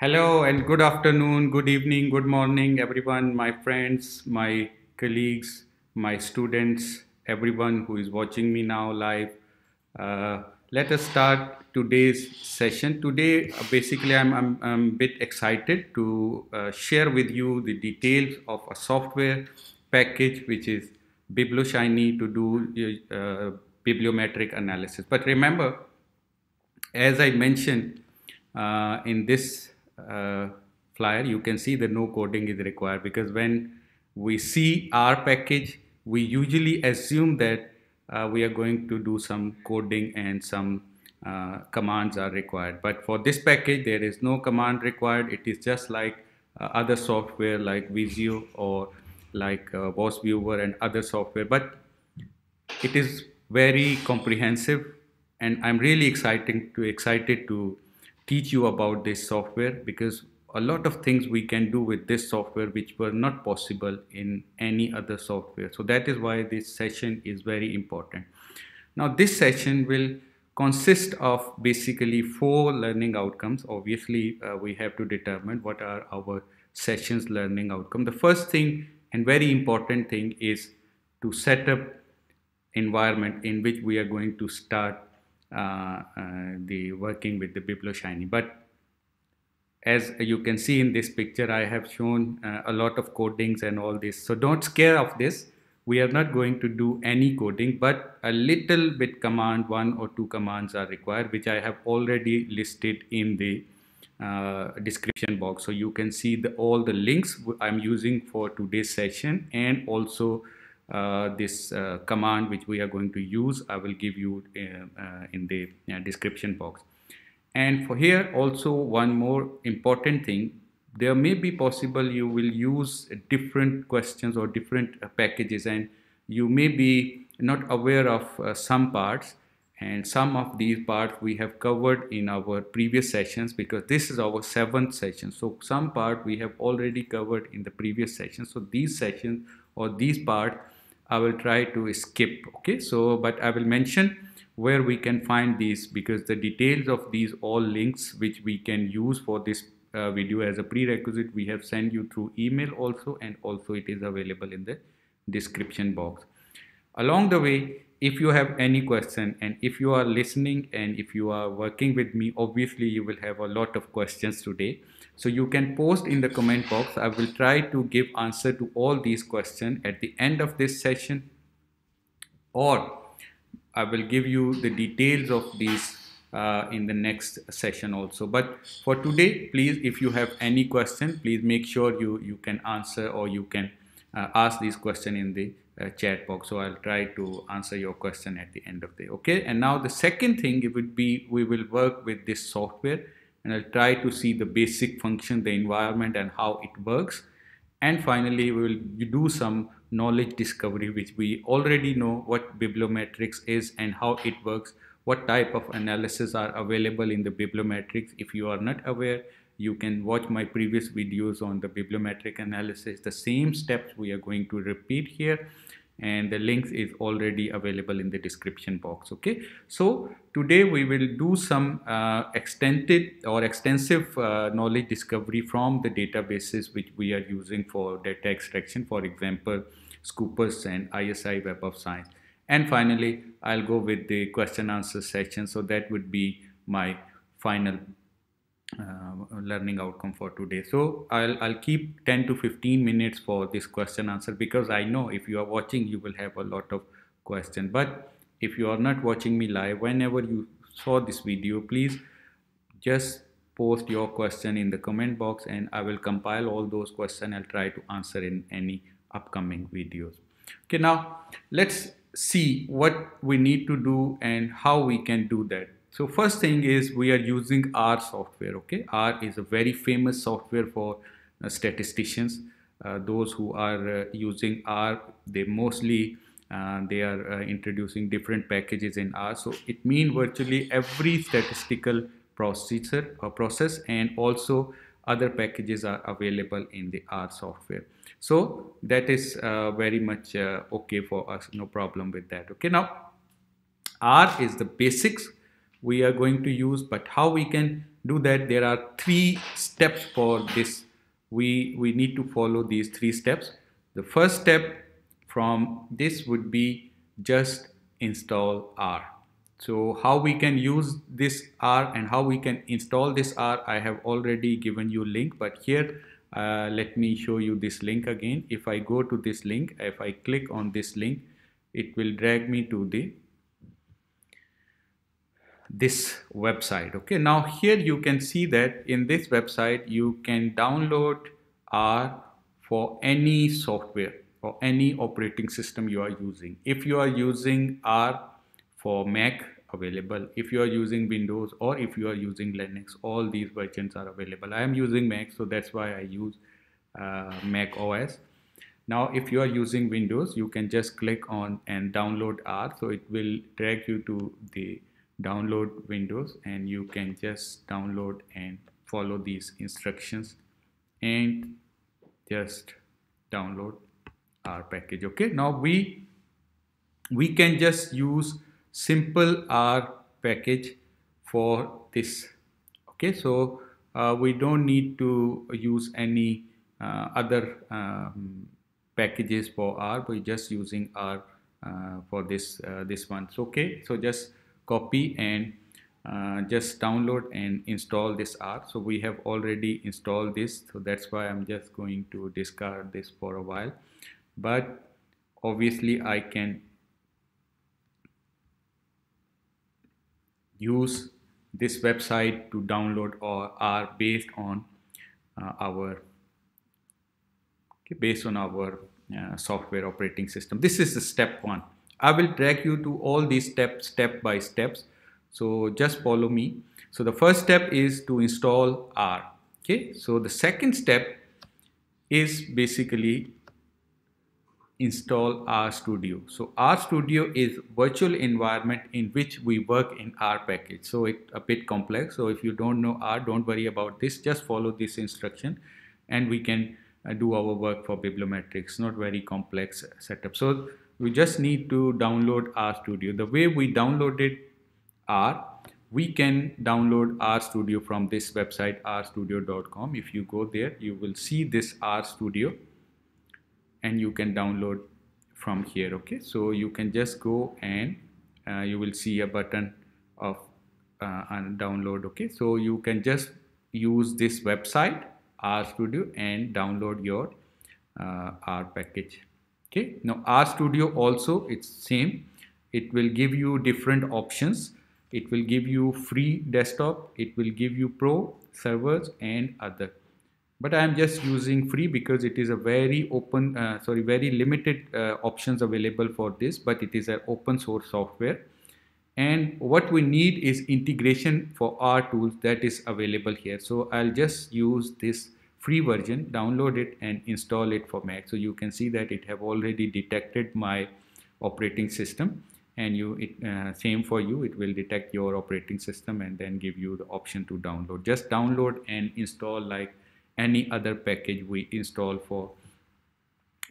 Hello and good afternoon, good evening, good morning, everyone, my friends, my colleagues, my students, everyone who is watching me now live. Uh, let us start today's session. Today, uh, basically, I'm, I'm, I'm a bit excited to uh, share with you the details of a software package which is BiblioShiny to do uh, bibliometric analysis. But remember, as I mentioned uh, in this uh, flyer, you can see that no coding is required because when we see our package, we usually assume that uh, we are going to do some coding and some uh, commands are required. But for this package, there is no command required. It is just like uh, other software like Visio or like uh, Boss Viewer and other software. But it is very comprehensive and I'm really exciting to excited to teach you about this software because a lot of things we can do with this software which were not possible in any other software. So that is why this session is very important. Now this session will consist of basically four learning outcomes. Obviously, uh, we have to determine what are our sessions learning outcome. The first thing and very important thing is to set up environment in which we are going to start uh, uh, the working with the shiny, But as you can see in this picture, I have shown uh, a lot of codings and all this. So don't scare of this. We are not going to do any coding, but a little bit command, one or two commands are required, which I have already listed in the uh, description box so you can see the all the links I'm using for today's session and also uh, this uh, command which we are going to use I will give you uh, in the description box and for here also one more important thing there may be possible you will use different questions or different packages and you may be not aware of some parts and some of these parts we have covered in our previous sessions because this is our seventh session so some part we have already covered in the previous session so these sessions or these parts I will try to skip okay so but I will mention where we can find these because the details of these all links which we can use for this uh, video as a prerequisite we have sent you through email also and also it is available in the description box along the way if you have any question and if you are listening and if you are working with me obviously you will have a lot of questions today so you can post in the comment box. I will try to give answer to all these questions at the end of this session or I will give you the details of these uh, in the next session also. But for today, please, if you have any question, please make sure you, you can answer or you can uh, ask these question in the uh, chat box. So I'll try to answer your question at the end of the day. Okay. And now the second thing it would be, we will work with this software and I'll try to see the basic function, the environment and how it works. And finally, we will do some knowledge discovery, which we already know what bibliometrics is and how it works, what type of analysis are available in the bibliometrics. If you are not aware, you can watch my previous videos on the bibliometric analysis. The same steps we are going to repeat here and the links is already available in the description box okay so today we will do some uh, extended or extensive uh, knowledge discovery from the databases which we are using for data extraction for example scopus and isi web of science and finally i'll go with the question answer section so that would be my final uh, learning outcome for today so I'll, I'll keep 10 to 15 minutes for this question answer because I know if you are watching you will have a lot of question but if you are not watching me live whenever you saw this video please just post your question in the comment box and I will compile all those questions I'll try to answer in any upcoming videos okay now let's see what we need to do and how we can do that so first thing is we are using R software, okay? R is a very famous software for uh, statisticians. Uh, those who are uh, using R, they mostly, uh, they are uh, introducing different packages in R. So it means virtually every statistical processor or uh, process and also other packages are available in the R software. So that is very much okay for us, no problem with that, okay? Now, R is the basics we are going to use but how we can do that there are three steps for this we we need to follow these three steps the first step from this would be just install R so how we can use this R and how we can install this R I have already given you link but here uh, let me show you this link again if I go to this link if I click on this link it will drag me to the this website okay now here you can see that in this website you can download R for any software or any operating system you are using if you are using R for Mac available if you are using Windows or if you are using Linux all these versions are available I am using Mac so that's why I use uh, Mac OS now if you are using Windows you can just click on and download R so it will drag you to the download windows and you can just download and follow these instructions and just download our package okay now we we can just use simple R package for this okay so uh, we don't need to use any uh, other um, packages for R we're just using R uh, for this uh, this one so okay so just copy and uh, just download and install this R. so we have already installed this so that's why I'm just going to discard this for a while but obviously I can use this website to download or are based on uh, our based on our uh, software operating system this is the step one I will drag you to all these steps step by steps. So just follow me. So the first step is to install R. Okay. So the second step is basically install R Studio. So R Studio is virtual environment in which we work in R package. So it's a bit complex. So if you don't know R, don't worry about this. Just follow this instruction and we can uh, do our work for bibliometrics. Not very complex setup. So we just need to download our studio the way we downloaded R we can download R studio from this website rstudio.com if you go there you will see this R studio and you can download from here okay so you can just go and uh, you will see a button of uh, download okay so you can just use this website RStudio and download your uh, R package okay now Studio also it's same it will give you different options it will give you free desktop it will give you pro servers and other but I am just using free because it is a very open uh, sorry very limited uh, options available for this but it is an open source software and what we need is integration for our tools that is available here so I'll just use this free version, download it and install it for Mac. So you can see that it have already detected my operating system and you it, uh, same for you it will detect your operating system and then give you the option to download just download and install like any other package we install for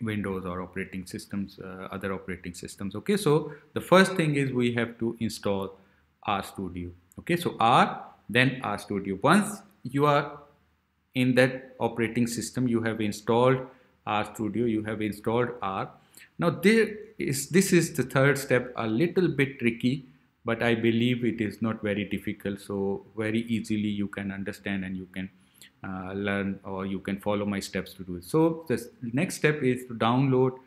windows or operating systems uh, other operating systems okay so the first thing is we have to install r studio okay so r then r studio once you are in that operating system you have installed R Studio, you have installed R. Now there is, this is the third step, a little bit tricky, but I believe it is not very difficult. So very easily you can understand and you can uh, learn or you can follow my steps to do it. So the next step is to download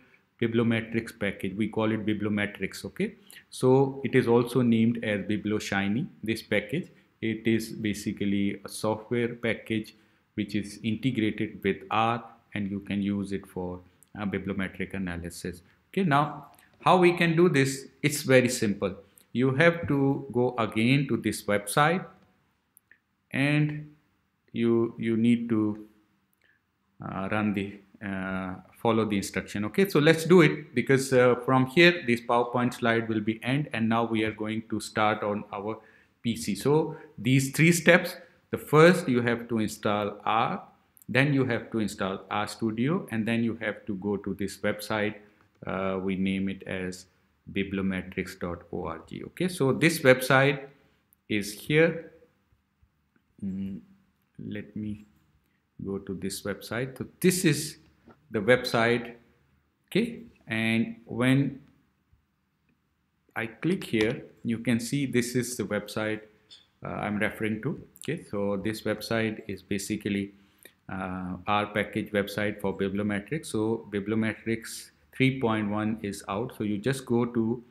bibliometrics package we call it bibliometrics okay so it is also named as biblioshiny this package it is basically a software package which is integrated with R and you can use it for uh, bibliometric analysis. Okay, now how we can do this? It's very simple. You have to go again to this website and you, you need to uh, run the uh, follow the instruction okay so let's do it because uh, from here this powerpoint slide will be end and now we are going to start on our pc so these three steps first you have to install R, then you have to install RStudio, and then you have to go to this website. Uh, we name it as bibliometrics.org. Okay, so this website is here. Mm, let me go to this website. So this is the website. Okay, and when I click here, you can see this is the website uh, I'm referring to okay so this website is basically uh, our package website for bibliometrics so bibliometrics 3.1 is out so you just go to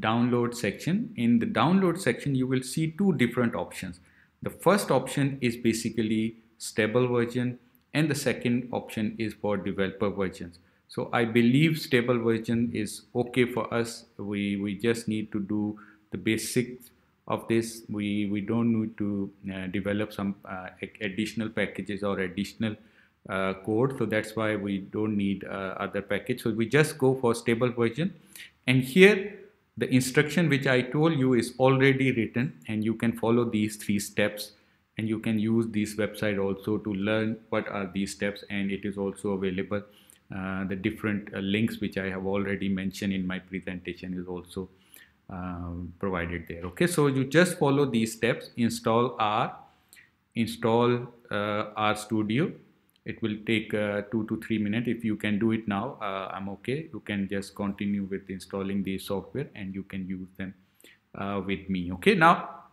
download section in the download section you will see two different options the first option is basically stable version and the second option is for developer versions so i believe stable version is okay for us we we just need to do the basic of this we we don't need to uh, develop some uh, additional packages or additional uh, code so that's why we don't need uh, other package so we just go for stable version and here the instruction which I told you is already written and you can follow these three steps and you can use this website also to learn what are these steps and it is also available uh, the different uh, links which I have already mentioned in my presentation is also um, provided there okay so you just follow these steps install R install uh, R studio it will take uh, two to three minutes if you can do it now uh, I'm okay you can just continue with installing the software and you can use them uh, with me okay now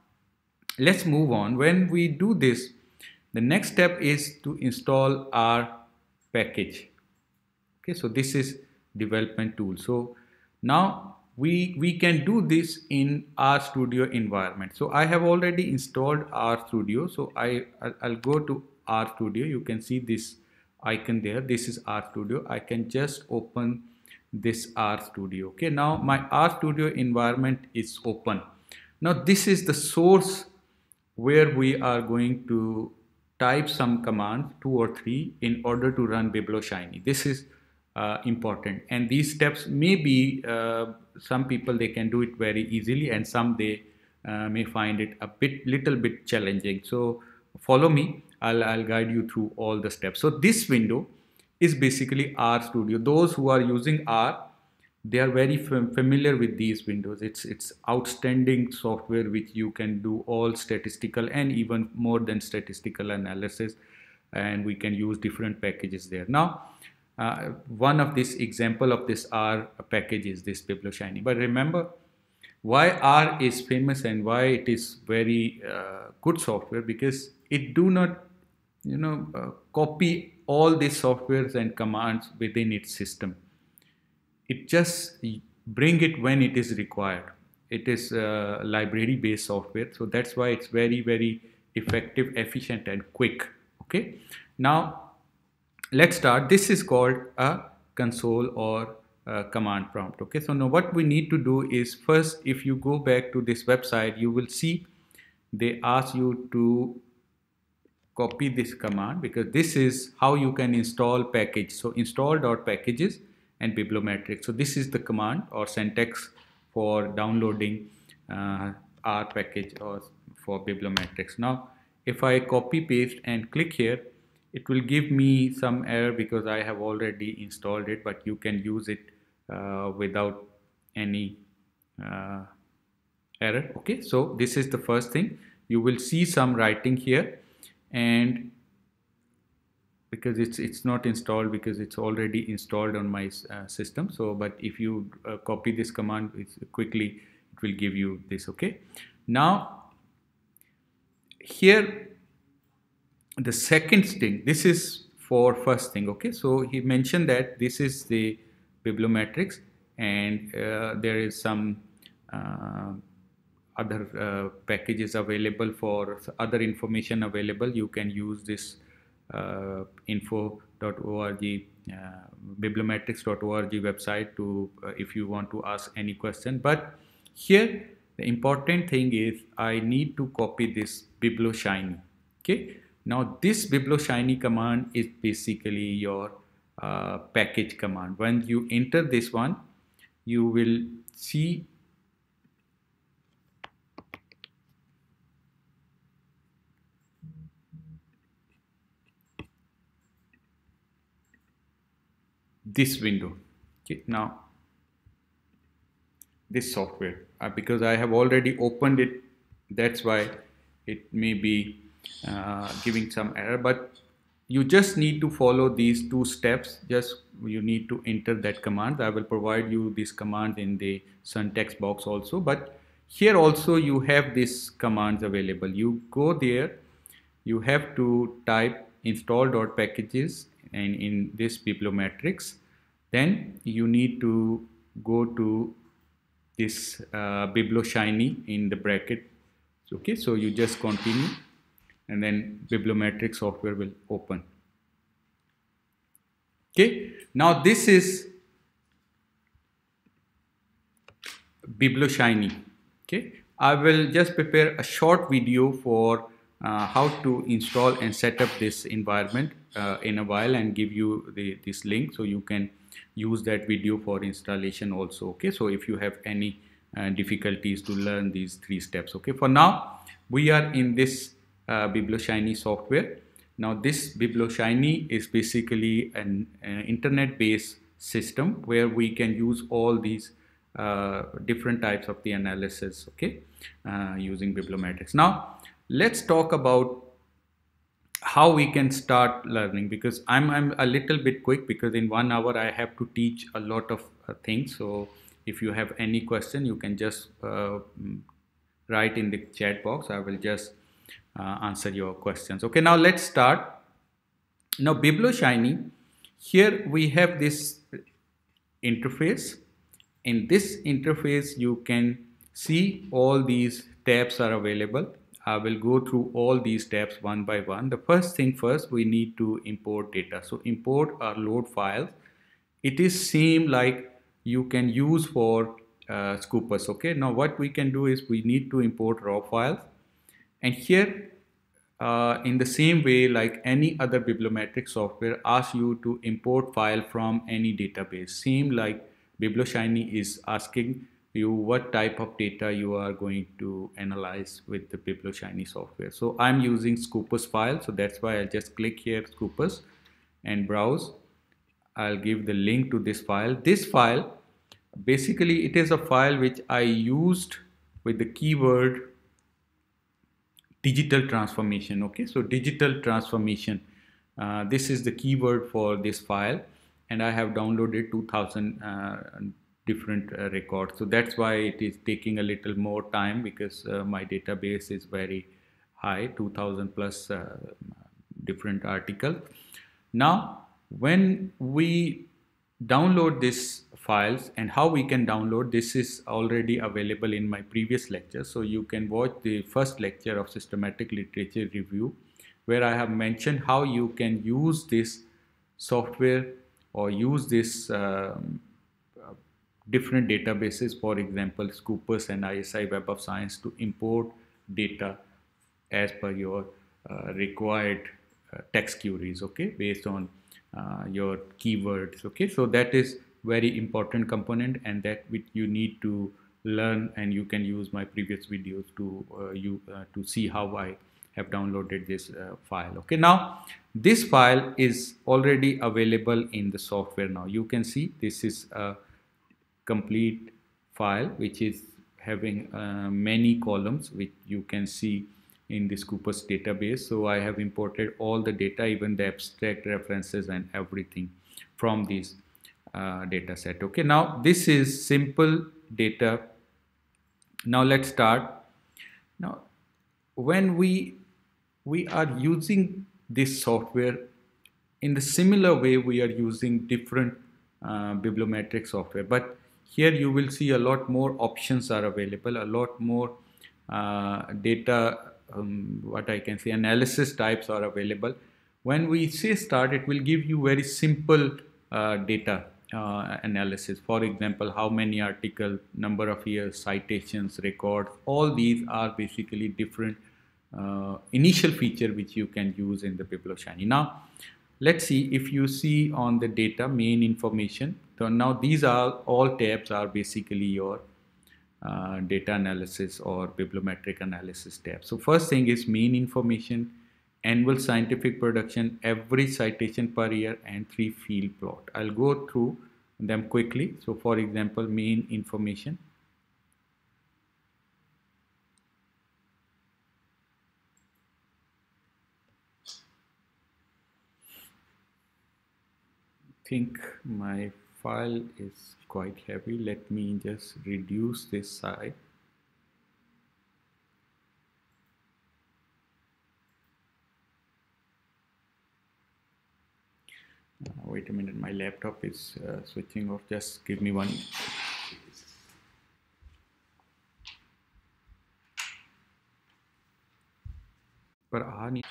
let's move on when we do this the next step is to install our package okay so this is development tool so now we, we can do this in studio environment. So I have already installed R studio. So I, I'll, go to R studio. You can see this icon there. This is R studio. I can just open this R studio. Okay, now my R studio environment is open. Now this is the source where we are going to type some command two or three in order to run shiny. This is uh, important and these steps may be uh, some people they can do it very easily and some they uh, may find it a bit little bit challenging so follow me I'll, I'll guide you through all the steps so this window is basically R studio those who are using R they are very fam familiar with these windows it's it's outstanding software which you can do all statistical and even more than statistical analysis and we can use different packages there now uh, one of this example of this R package is this Biblioshiny. But remember why R is famous and why it is very uh, good software because it do not you know uh, copy all these softwares and commands within its system. It just bring it when it is required. It is uh, library based software so that's why it's very very effective efficient and quick okay now let's start. This is called a console or a command prompt. Okay, so now what we need to do is first, if you go back to this website, you will see they ask you to copy this command because this is how you can install package. So install dot packages and bibliometric. So this is the command or syntax for downloading uh, R package or for bibliometrics. Now, if I copy paste and click here, it will give me some error because I have already installed it but you can use it uh, without any uh, error okay so this is the first thing you will see some writing here and because it's it's not installed because it's already installed on my uh, system so but if you uh, copy this command quickly it will give you this okay now here the second thing, this is for first thing, okay? So he mentioned that this is the bibliometrics and uh, there is some uh, other uh, packages available for other information available. You can use this info.org uh, uh bibliometrics.org website to uh, if you want to ask any question but here the important thing is I need to copy this biblioshiny okay now this biblioshiny command is basically your uh, package command. When you enter this one, you will see this window. Okay, now this software uh, because I have already opened it. That's why it may be uh, giving some error but you just need to follow these two steps just you need to enter that command i will provide you this command in the syntax box also but here also you have these commands available you go there you have to type install dot packages and in this bibliometrics then you need to go to this uh, biblioshiny in the bracket okay so you just continue and then bibliometric software will open okay now this is biblioshiny okay i will just prepare a short video for uh, how to install and set up this environment uh, in a while and give you the, this link so you can use that video for installation also okay so if you have any uh, difficulties to learn these three steps okay for now we are in this uh, Biblioshiny software. Now this Biblioshiny is basically an internet-based system where we can use all these uh, different types of the analysis okay uh, using bibliometrics now let's talk about how we can start learning because I'm, I'm a little bit quick because in one hour I have to teach a lot of uh, things so if you have any question you can just uh, write in the chat box I will just uh, answer your questions. Okay, now let's start. Now BibloShiny, here we have this interface. In this interface, you can see all these tabs are available. I will go through all these tabs one by one. The first thing first, we need to import data. So import or load files. It is same like you can use for uh, scoopers. Okay, now what we can do is we need to import raw files and here uh, in the same way like any other bibliometric software asks you to import file from any database same like biblioshiny is asking you what type of data you are going to analyze with the biblioshiny software so i'm using scopus file so that's why i will just click here scopus and browse i'll give the link to this file this file basically it is a file which i used with the keyword digital transformation okay so digital transformation uh, this is the keyword for this file and I have downloaded 2000 uh, different uh, records so that's why it is taking a little more time because uh, my database is very high 2000 plus uh, different article now when we download this files and how we can download this is already available in my previous lecture so you can watch the first lecture of systematic literature review where I have mentioned how you can use this software or use this um, different databases for example Scopus and ISI Web of Science to import data as per your uh, required uh, text queries okay based on uh, your keywords okay so that is very important component and that which you need to learn and you can use my previous videos to uh, you uh, to see how I have downloaded this uh, file okay now this file is already available in the software now you can see this is a complete file which is having uh, many columns which you can see in this Cooper's database so I have imported all the data even the abstract references and everything from this uh, data set. Okay, now this is simple data. Now let's start. Now, when we we are using this software in the similar way we are using different uh, bibliometric software, but here you will see a lot more options are available, a lot more uh, data, um, what I can say, analysis types are available. When we say start, it will give you very simple uh, data uh, analysis. For example, how many articles, number of years, citations, records, all these are basically different uh, initial feature which you can use in the of shiny. Now, let's see if you see on the data main information. So now these are all tabs are basically your uh, data analysis or bibliometric analysis tab. So first thing is main information annual scientific production, every citation per year, and three field plot. I'll go through them quickly. So for example, main information. think my file is quite heavy let me just reduce this size wait a minute my laptop is uh, switching off just give me one But i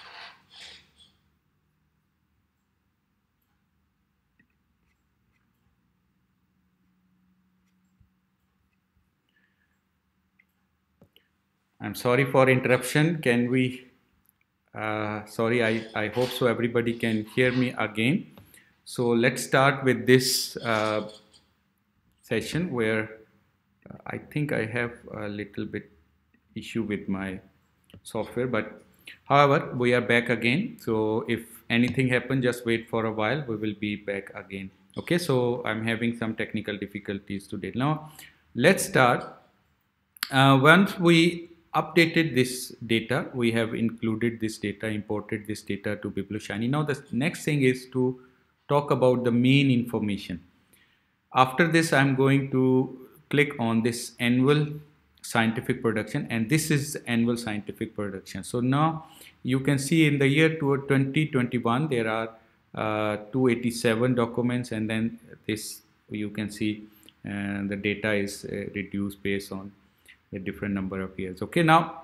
I'm sorry for interruption. Can we? Uh, sorry, I, I hope so everybody can hear me again. So let's start with this uh, session where uh, I think I have a little bit issue with my software, but however, we are back again. So if anything happens, just wait for a while. We will be back again. Okay, so I'm having some technical difficulties today. Now, let's start. Uh, once we updated this data, we have included this data, imported this data to Shiny. Now, the next thing is to talk about the main information. After this, I'm going to click on this annual scientific production and this is annual scientific production. So now you can see in the year 2021, there are uh, 287 documents and then this you can see and uh, the data is uh, reduced based on the different number of years. Okay, now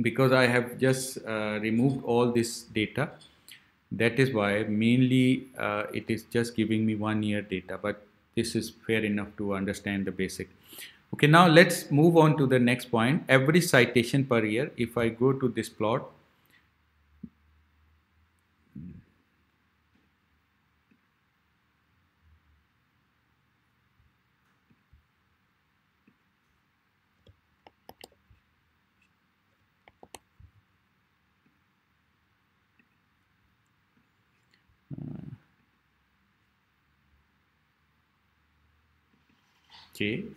because I have just uh, removed all this data, that is why mainly uh, it is just giving me one year data but this is fair enough to understand the basic okay now let's move on to the next point every citation per year if i go to this plot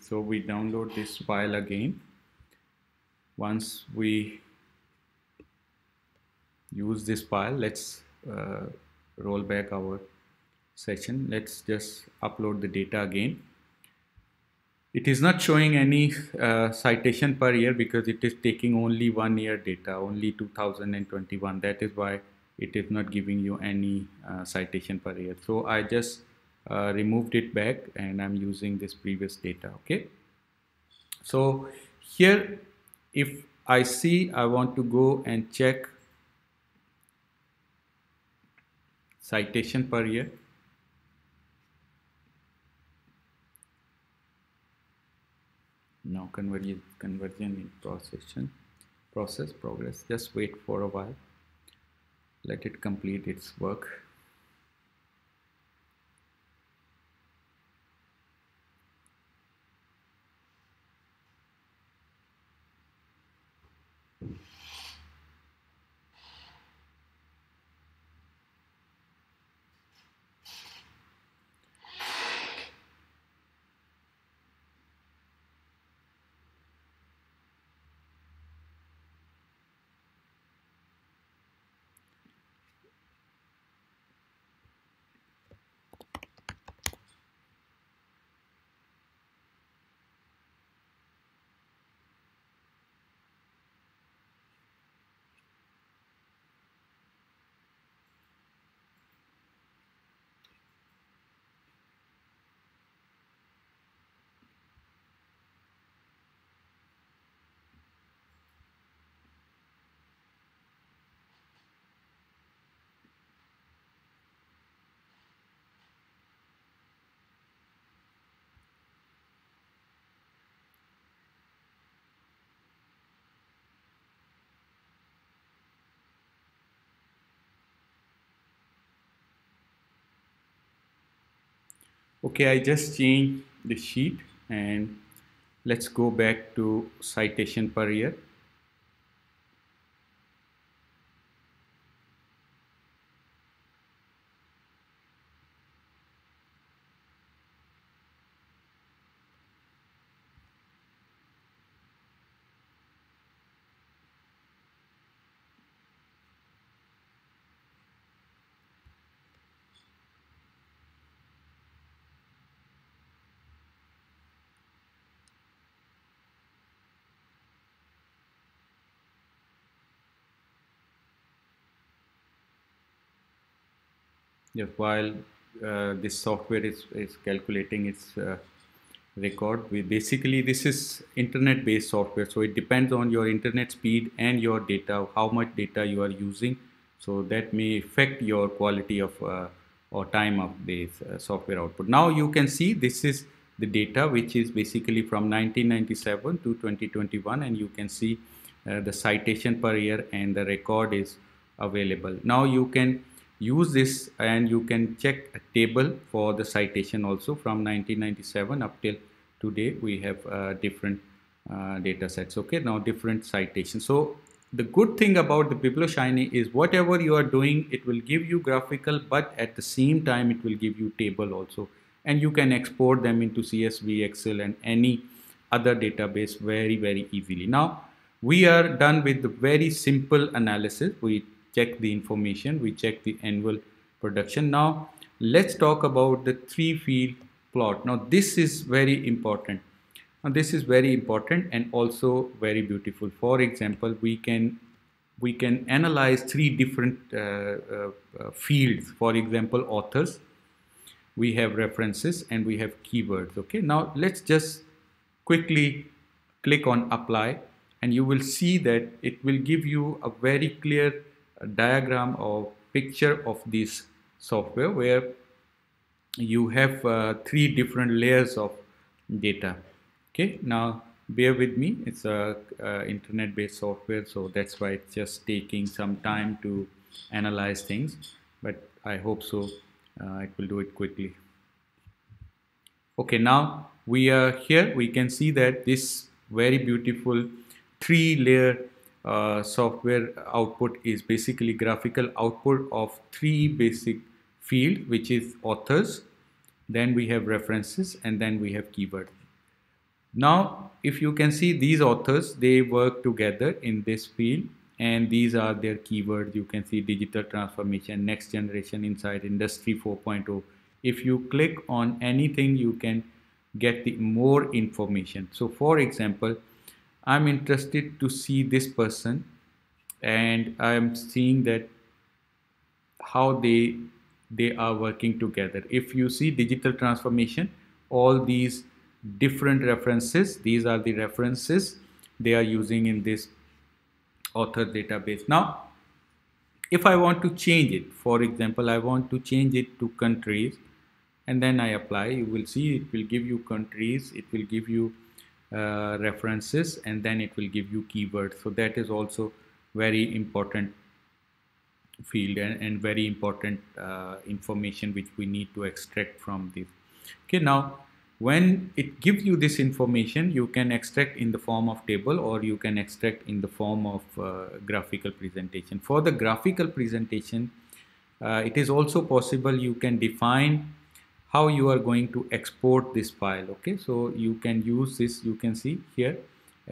so we download this file again once we use this file let's uh, roll back our session let's just upload the data again it is not showing any uh, citation per year because it is taking only one year data only 2021 that is why it is not giving you any uh, citation per year so I just uh, removed it back and I'm using this previous data okay so here if I see I want to go and check citation per year now conversion conversion in procession process progress just wait for a while let it complete its work okay I just change the sheet and let's go back to citation per year yeah, while uh, this software is, is calculating its uh, record we basically this is internet based software so it depends on your internet speed and your data how much data you are using so that may affect your quality of uh, or time of the uh, software output now you can see this is the data which is basically from 1997 to 2021 and you can see uh, the citation per year and the record is available now you can use this and you can check a table for the citation also from 1997 up till today we have uh, different uh, data sets okay now different citations so the good thing about the biblioshiny is whatever you are doing it will give you graphical but at the same time it will give you table also and you can export them into csv excel and any other database very very easily now we are done with the very simple analysis we check the information, we check the annual production. Now let's talk about the three field plot. Now this is very important. Now this is very important and also very beautiful. For example, we can we can analyze three different uh, uh, uh fields. For example, authors, we have references and we have keywords. Okay, now let's just quickly click on apply and you will see that it will give you a very clear diagram or picture of this software where you have uh, three different layers of data okay now bear with me it's a uh, internet based software so that's why it's just taking some time to analyze things but I hope so uh, it will do it quickly okay now we are here we can see that this very beautiful three layer uh, software output is basically graphical output of three basic field which is authors then we have references and then we have keyword now if you can see these authors they work together in this field and these are their keywords you can see digital transformation next generation inside industry 4.0 if you click on anything you can get the more information so for example I'm interested to see this person and I'm seeing that how they they are working together. If you see digital transformation, all these different references, these are the references they are using in this author database. Now, if I want to change it, for example, I want to change it to countries and then I apply, you will see it will give you countries, it will give you uh, references and then it will give you keywords so that is also very important field and, and very important uh, information which we need to extract from this okay now when it gives you this information you can extract in the form of table or you can extract in the form of uh, graphical presentation for the graphical presentation uh, it is also possible you can define how you are going to export this file okay so you can use this you can see here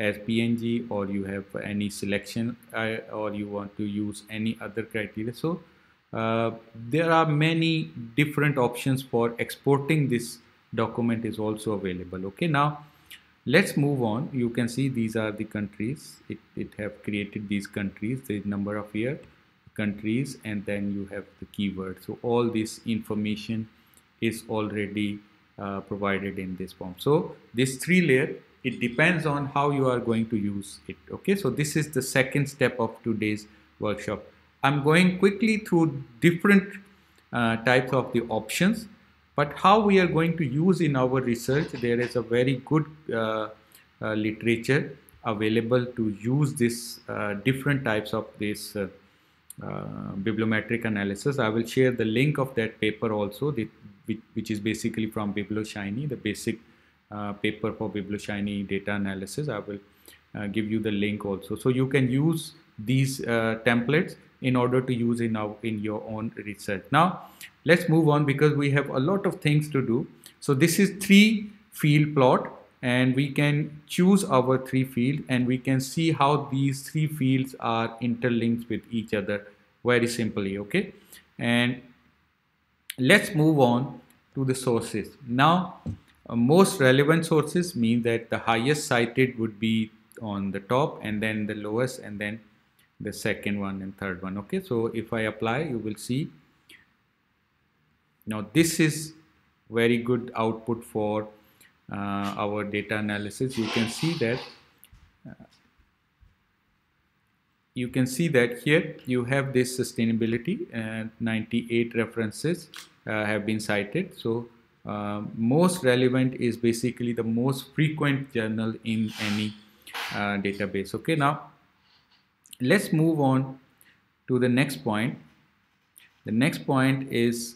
as png or you have any selection uh, or you want to use any other criteria so uh, there are many different options for exporting this document is also available okay now let's move on you can see these are the countries it, it have created these countries the number of year countries and then you have the keyword so all this information is already uh, provided in this form. So this three layer, it depends on how you are going to use it. Okay, so this is the second step of today's workshop. I'm going quickly through different uh, types of the options, but how we are going to use in our research, there is a very good uh, uh literature available to use this uh, different types of this uh, uh, bibliometric analysis. I will share the link of that paper also, the, which, which, is basically from BiblioShiny, the basic uh, paper for BiblioShiny data analysis. I will uh, give you the link also. So you can use these uh, templates in order to use in, our, in your own research. Now, let's move on because we have a lot of things to do. So this is three field plot and we can choose our three fields and we can see how these three fields are interlinked with each other very simply okay and let's move on to the sources now uh, most relevant sources mean that the highest cited would be on the top and then the lowest and then the second one and third one okay so if I apply you will see now this is very good output for uh, our data analysis, you can see that uh, you can see that here you have this sustainability and 98 references uh, have been cited so uh, most relevant is basically the most frequent journal in any uh, database okay now let's move on to the next point the next point is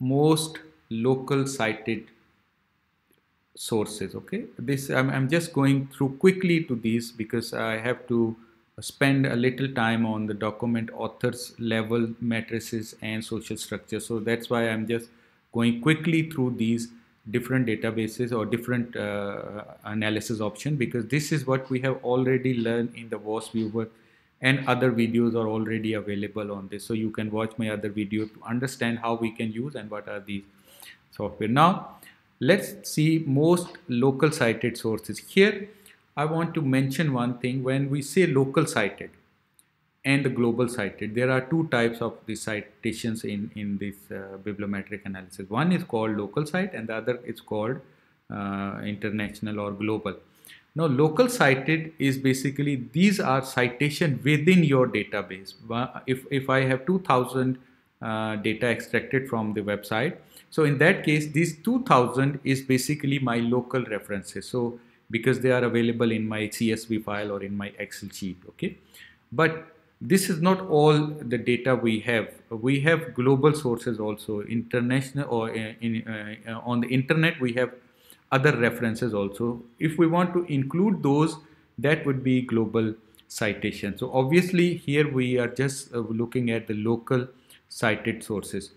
most local cited sources okay this I'm, I'm just going through quickly to these because I have to spend a little time on the document authors level matrices and social structure so that's why I'm just going quickly through these different databases or different uh, analysis option because this is what we have already learned in the WAS viewer and other videos are already available on this so you can watch my other video to understand how we can use and what are these software now Let's see most local cited sources. Here, I want to mention one thing when we say local cited and the global cited, there are two types of the citations in, in this uh, bibliometric analysis. One is called local cite and the other is called uh, international or global. Now, local cited is basically these are citation within your database. If, if I have 2000 uh, data extracted from the website, so in that case, these 2000 is basically my local references. So because they are available in my CSV file or in my Excel sheet, okay? But this is not all the data we have. We have global sources also, international or uh, in, uh, on the internet, we have other references also. If we want to include those, that would be global citation. So obviously here we are just uh, looking at the local cited sources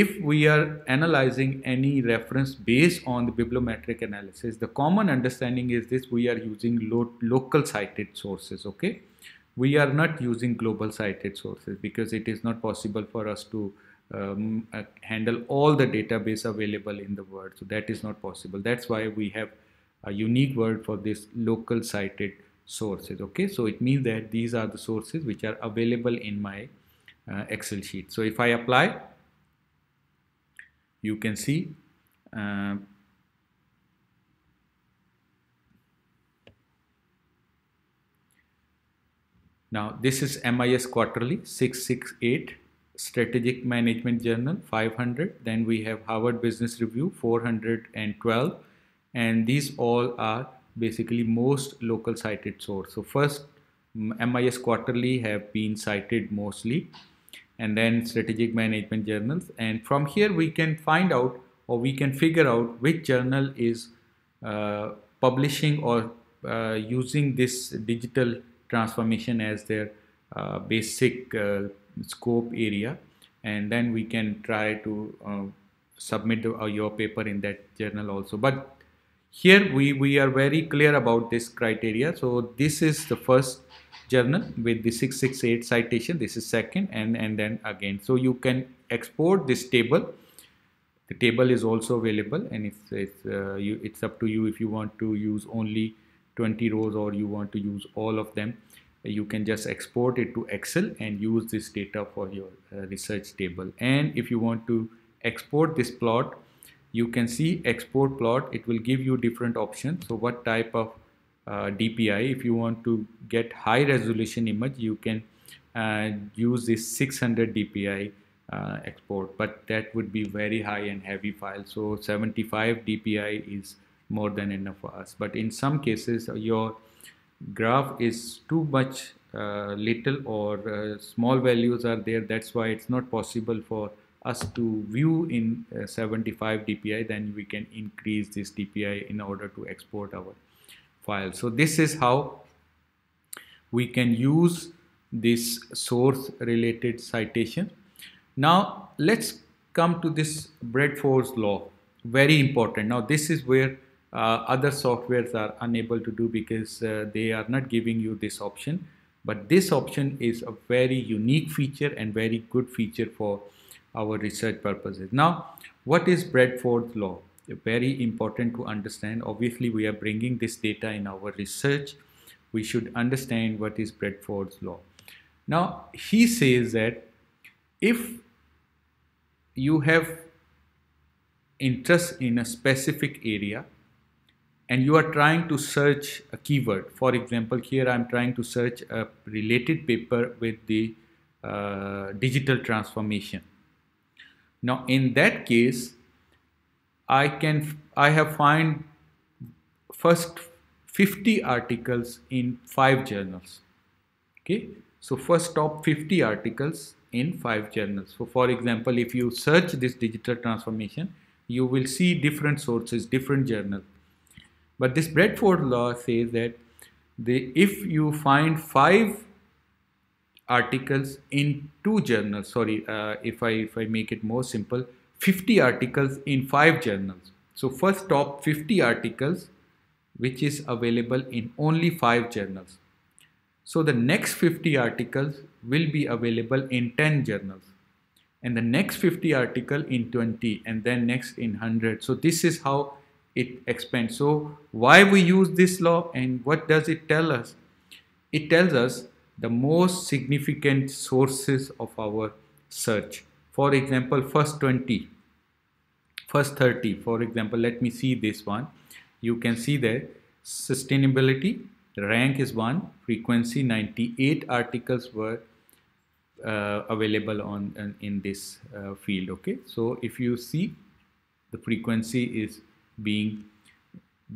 if we are analyzing any reference based on the bibliometric analysis, the common understanding is this we are using lo local cited sources, okay? We are not using global cited sources because it is not possible for us to um, uh, handle all the database available in the world. So that is not possible. That's why we have a unique word for this local cited sources, okay? So it means that these are the sources which are available in my uh, Excel sheet. So if I apply, you can see uh, Now this is MIS quarterly 668 strategic management journal 500 then we have Harvard Business Review 412 and these all are basically most local cited source so first MIS quarterly have been cited mostly and then strategic management journals. And from here we can find out or we can figure out which journal is uh, publishing or uh, using this digital transformation as their uh, basic uh, scope area. And then we can try to uh, submit the, uh, your paper in that journal also. But here we, we are very clear about this criteria. So this is the first journal with the 668 citation this is second and and then again so you can export this table the table is also available and it's it's, uh, you, it's up to you if you want to use only 20 rows or you want to use all of them you can just export it to excel and use this data for your uh, research table and if you want to export this plot you can see export plot it will give you different options so what type of uh, DPI. If you want to get high resolution image, you can uh, use this 600 DPI uh, export, but that would be very high and heavy file. So 75 DPI is more than enough for us. But in some cases, your graph is too much uh, little or uh, small values are there that's why it's not possible for us to view in uh, 75 dpi then we can increase this dpi in order to export our file so this is how we can use this source related citation now let's come to this Bradford's law very important now this is where uh, other softwares are unable to do because uh, they are not giving you this option but this option is a very unique feature and very good feature for our research purposes now what is Bradford's law very important to understand. Obviously, we are bringing this data in our research. We should understand what is Bradford's law. Now, he says that if you have interest in a specific area and you are trying to search a keyword, for example, here I'm trying to search a related paper with the uh, digital transformation. Now, in that case, I can I have find first 50 articles in five journals. Okay, so first top 50 articles in five journals. So for example, if you search this digital transformation, you will see different sources, different journals. But this Bradford law says that the if you find five articles in two journals, sorry, uh, if I if I make it more simple, 50 articles in five journals. So first top 50 articles, which is available in only five journals. So the next 50 articles will be available in 10 journals and the next 50 article in 20 and then next in 100. So this is how it expands. So why we use this law and what does it tell us? It tells us the most significant sources of our search. For example, first 20 first 30 for example let me see this one you can see that sustainability rank is one frequency 98 articles were uh, available on, in this uh, field okay so if you see the frequency is being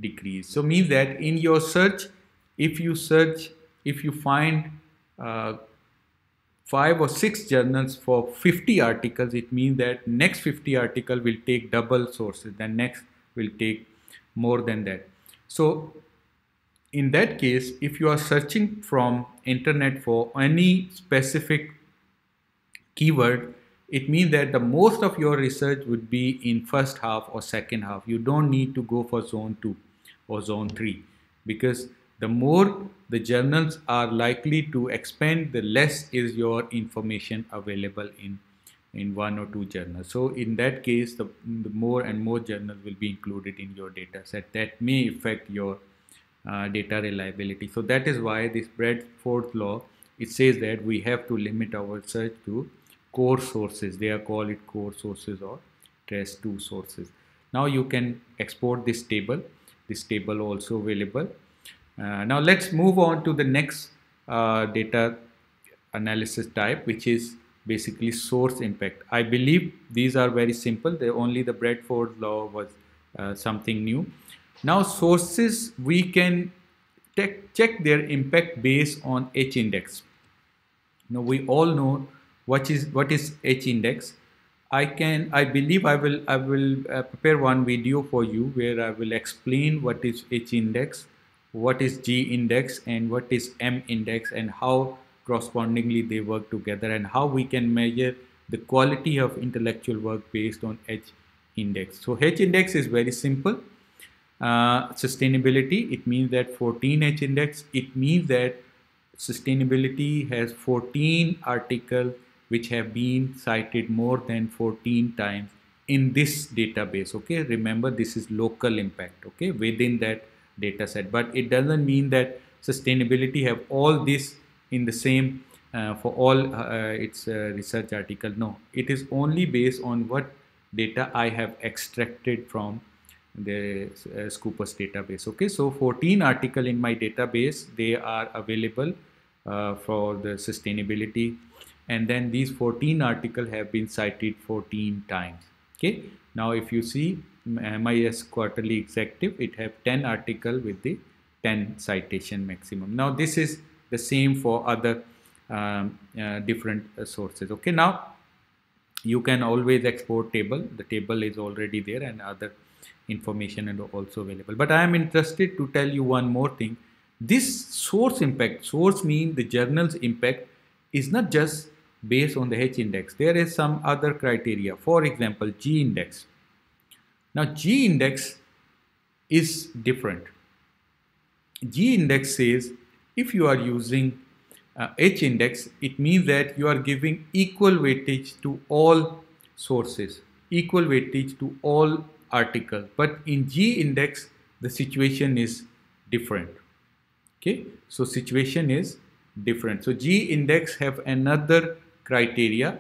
decreased so means that in your search if you search if you find uh, five or six journals for 50 articles, it means that next 50 article will take double sources, then next will take more than that. So in that case, if you are searching from internet for any specific keyword, it means that the most of your research would be in first half or second half. You don't need to go for zone two or zone three because the more the journals are likely to expand, the less is your information available in, in one or two journals. So in that case, the, the more and more journals will be included in your data set. That may affect your uh, data reliability. So that is why this fourth law, it says that we have to limit our search to core sources. They are called it core sources or test 2 sources. Now you can export this table. This table also available uh, now let's move on to the next uh, data analysis type, which is basically source impact. I believe these are very simple. They, only the Bradford law was uh, something new. Now sources, we can check their impact based on H index. Now we all know what is what is H index. I can I believe I will I will uh, prepare one video for you where I will explain what is H index what is G index and what is M index and how correspondingly they work together and how we can measure the quality of intellectual work based on H index. So H index is very simple. Uh, sustainability, it means that 14 H index, it means that sustainability has 14 articles which have been cited more than 14 times in this database okay remember this is local impact okay within that data set. But it doesn't mean that sustainability have all this in the same uh, for all uh, uh its uh, research article. No, it is only based on what data I have extracted from the uh, Scopus database. Okay, so 14 article in my database, they are available uh, for the sustainability. And then these 14 article have been cited 14 times. Okay, now if you see MIS quarterly executive, it have 10 article with the 10 citation maximum. Now this is the same for other um, uh, different uh, sources. Okay, now you can always export table. The table is already there and other information and also available. But I am interested to tell you one more thing. This source impact, source mean the journal's impact is not just based on the H index. There is some other criteria. For example, G index now G index is different. G index says if you are using uh, H index, it means that you are giving equal weightage to all sources, equal weightage to all articles. But in G index, the situation is different. Okay, so situation is different. So G index have another criteria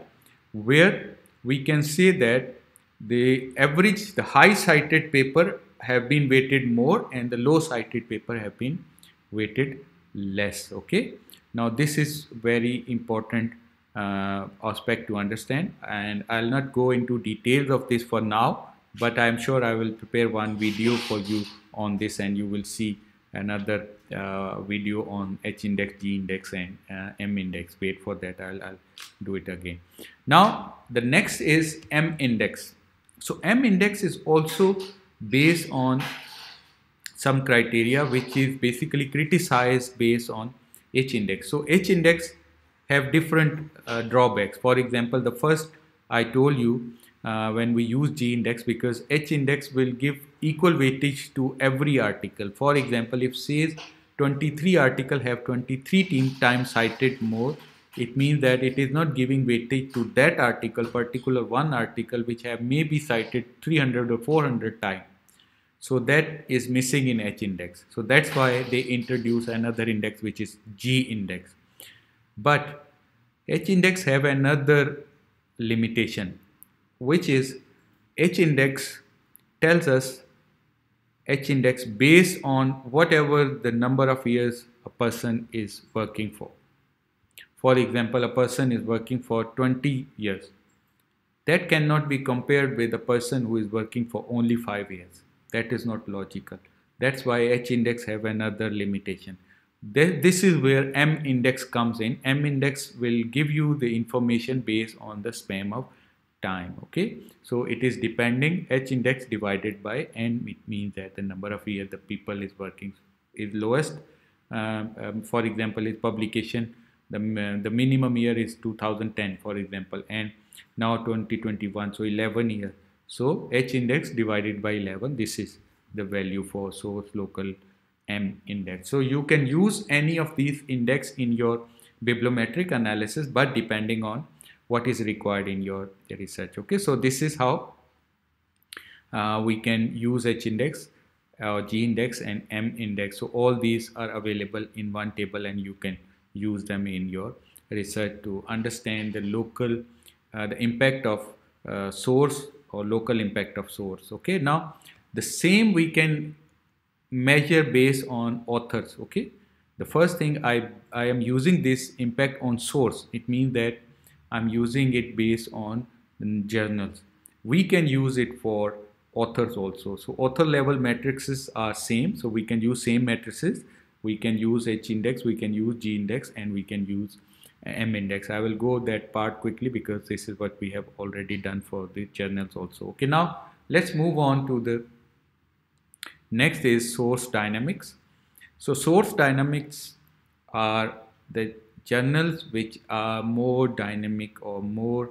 where we can say that the average, the high cited paper have been weighted more and the low cited paper have been weighted less. Okay. Now this is very important uh, aspect to understand and I'll not go into details of this for now but I'm sure I will prepare one video for you on this and you will see another uh, video on H index, G index and uh, M index. Wait for that. I'll, I'll do it again. Now the next is M index. So M index is also based on some criteria which is basically criticized based on H index. So H index have different uh, drawbacks. For example, the first I told you uh, when we use G index because H index will give equal weightage to every article. For example, if says 23 article have 23 times cited more it means that it is not giving weightage to that article, particular one article, which have may be cited 300 or 400 times. So that is missing in H index. So that's why they introduce another index, which is G index. But H index have another limitation, which is H index tells us H index based on whatever the number of years a person is working for. For example, a person is working for 20 years. That cannot be compared with a person who is working for only 5 years. That is not logical. That's why H index have another limitation. This is where M index comes in. M index will give you the information based on the span of time. Okay, so it is depending H index divided by N. It means that the number of years the people is working is lowest. Um, um, for example, is publication the, uh, the minimum year is 2010 for example and now 2021 so 11 year so h index divided by 11 this is the value for source local m index so you can use any of these index in your bibliometric analysis but depending on what is required in your research okay so this is how uh, we can use h index uh, g index and m index so all these are available in one table and you can use them in your research to understand the local uh, the impact of uh, source or local impact of source okay now the same we can measure based on authors okay the first thing I, I am using this impact on source it means that I'm using it based on journals we can use it for authors also so author level matrices are same so we can use same matrices we can use h index we can use g index and we can use uh, m index i will go that part quickly because this is what we have already done for the journals also okay now let's move on to the next is source dynamics so source dynamics are the journals which are more dynamic or more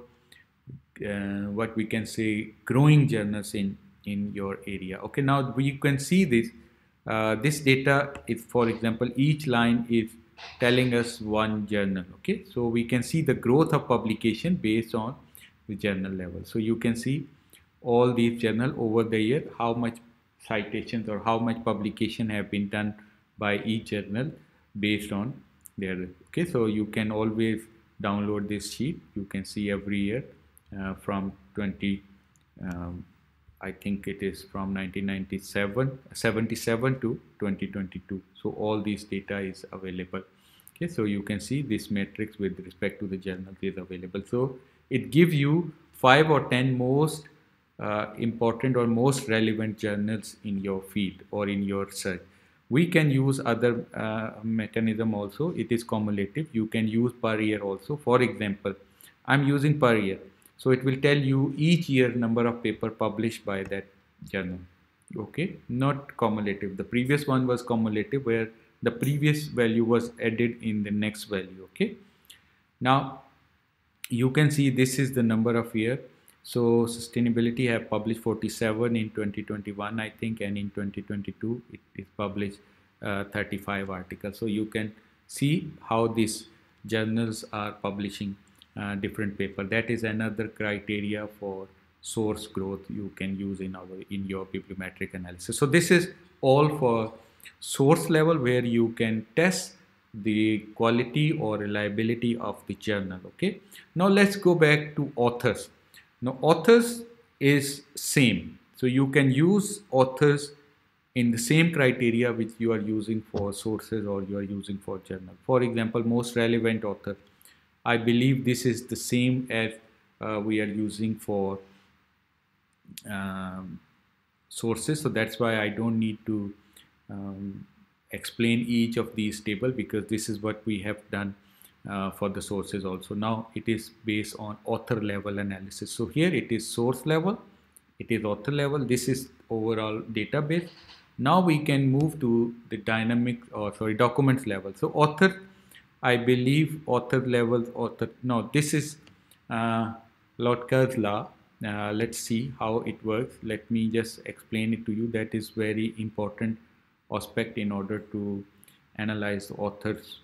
uh, what we can say growing journals in in your area okay now you can see this uh, this data if for example each line is telling us one journal okay so we can see the growth of publication based on the journal level so you can see all these journal over the year how much citations or how much publication have been done by each journal based on their okay so you can always download this sheet you can see every year uh, from 20 um, I think it is from 1997, 77 to 2022. So all these data is available. Okay, so you can see this matrix with respect to the journals is available. So it gives you five or 10 most uh, important or most relevant journals in your field or in your search. We can use other uh, mechanism also. It is cumulative. You can use per year also. For example, I'm using per year. So it will tell you each year number of paper published by that journal. Okay, not cumulative. The previous one was cumulative where the previous value was added in the next value. Okay, now you can see this is the number of year. So sustainability have published 47 in 2021, I think, and in 2022 it is published uh, 35 articles. So you can see how these journals are publishing uh, different paper that is another criteria for source growth you can use in our in your bibliometric analysis so this is all for source level where you can test the quality or reliability of the journal okay now let's go back to authors now authors is same so you can use authors in the same criteria which you are using for sources or you are using for journal for example most relevant author I believe this is the same as uh, we are using for um, sources. So that's why I don't need to um, explain each of these table because this is what we have done uh, for the sources also. Now it is based on author level analysis. So here it is source level, it is author level, this is overall database. Now we can move to the dynamic or sorry documents level. So author I believe author level author. No, this is uh, Lord Kurzla. Uh, let's see how it works. Let me just explain it to you. That is very important aspect in order to analyze author's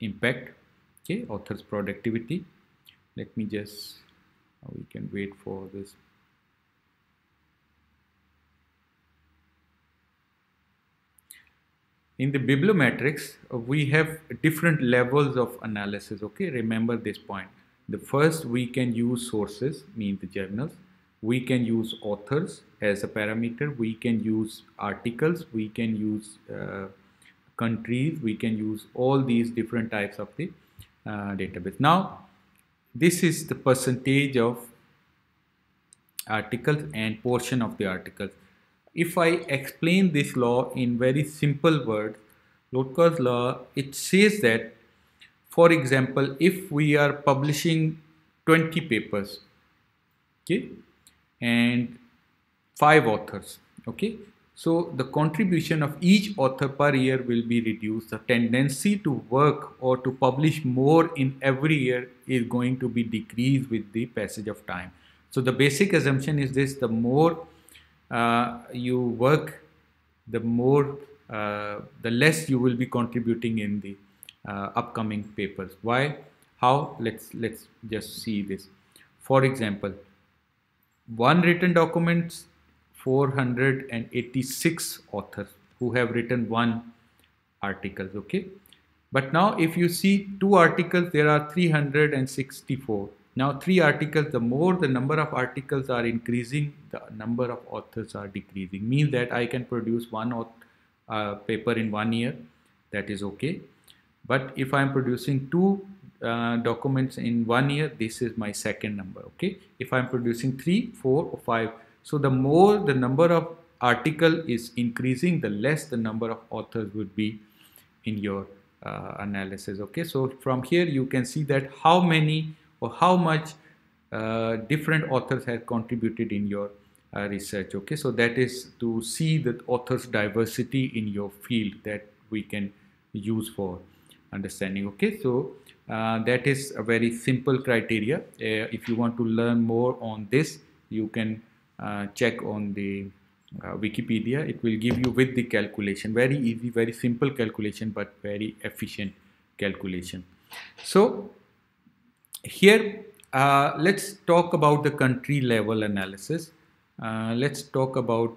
impact. Okay, author's productivity. Let me just, we can wait for this in the bibliometrics uh, we have different levels of analysis okay remember this point the first we can use sources mean the journals we can use authors as a parameter we can use articles we can use uh, countries we can use all these different types of the uh, database now this is the percentage of articles and portion of the articles if I explain this law in very simple words, Lotka's law, it says that, for example, if we are publishing 20 papers, okay, and five authors, okay, so the contribution of each author per year will be reduced. The tendency to work or to publish more in every year is going to be decreased with the passage of time. So the basic assumption is this, the more uh, you work, the more, uh, the less you will be contributing in the uh, upcoming papers. Why? How? Let's let's just see this. For example, one written documents 486 authors who have written one article okay but now if you see two articles there are 364 now three articles, the more the number of articles are increasing, the number of authors are decreasing. Means that I can produce one uh, paper in one year, that is okay. But if I am producing two uh, documents in one year, this is my second number, okay. If I am producing three, four or five, so the more the number of article is increasing, the less the number of authors would be in your uh, analysis, okay. So from here you can see that how many or how much uh, different authors have contributed in your uh, research okay so that is to see the authors diversity in your field that we can use for understanding okay so uh, that is a very simple criteria uh, if you want to learn more on this you can uh, check on the uh, wikipedia it will give you with the calculation very easy very simple calculation but very efficient calculation so here, uh, let's talk about the country level analysis. Uh, let's talk about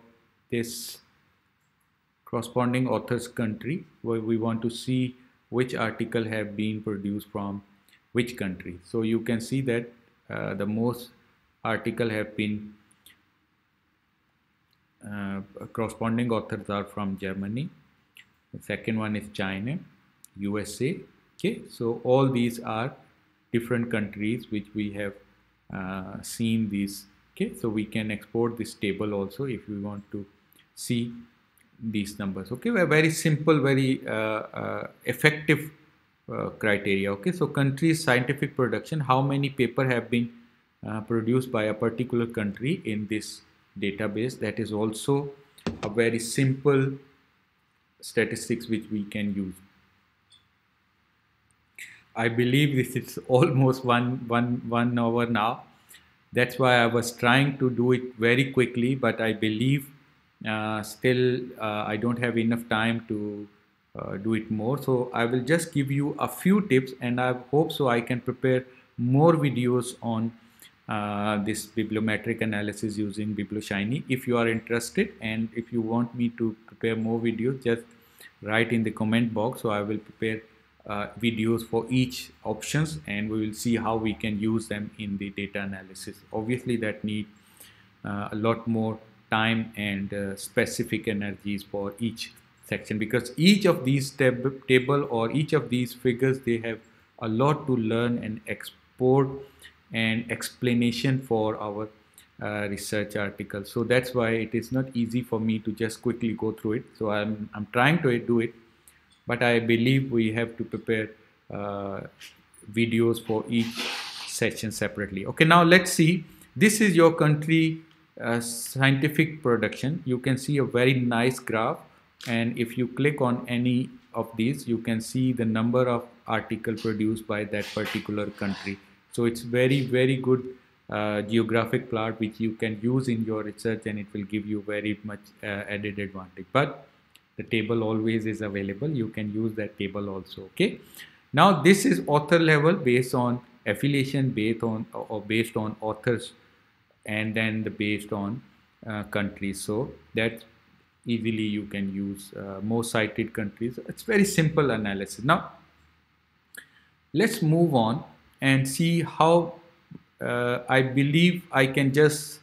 this corresponding author's country where we want to see which article have been produced from which country. So you can see that uh, the most article have been uh, corresponding authors are from Germany. The second one is China, USA. Okay, so all these are different countries which we have uh, seen these okay so we can export this table also if we want to see these numbers okay very simple very uh, uh, effective uh, criteria okay so countries scientific production how many paper have been uh, produced by a particular country in this database that is also a very simple statistics which we can use I believe this is almost one, one, one hour now. That's why I was trying to do it very quickly, but I believe uh, still uh, I don't have enough time to uh, do it more. So I will just give you a few tips and I hope so I can prepare more videos on uh, this bibliometric analysis using BiblioShiny. If you are interested and if you want me to prepare more videos, just write in the comment box so I will prepare uh, videos for each options and we will see how we can use them in the data analysis obviously that need uh, a lot more time and uh, specific energies for each section because each of these tab table or each of these figures they have a lot to learn and export and explanation for our uh, research article so that's why it is not easy for me to just quickly go through it so I'm, I'm trying to do it but I believe we have to prepare uh, videos for each session separately. Okay, now let's see. This is your country uh, scientific production. You can see a very nice graph and if you click on any of these, you can see the number of article produced by that particular country. So it's very, very good uh, geographic plot which you can use in your research and it will give you very much uh, added advantage. But the table always is available you can use that table also okay now this is author level based on affiliation based on or based on authors and then the based on uh, countries so that easily you can use uh, most cited countries it's very simple analysis now let's move on and see how uh, I believe I can just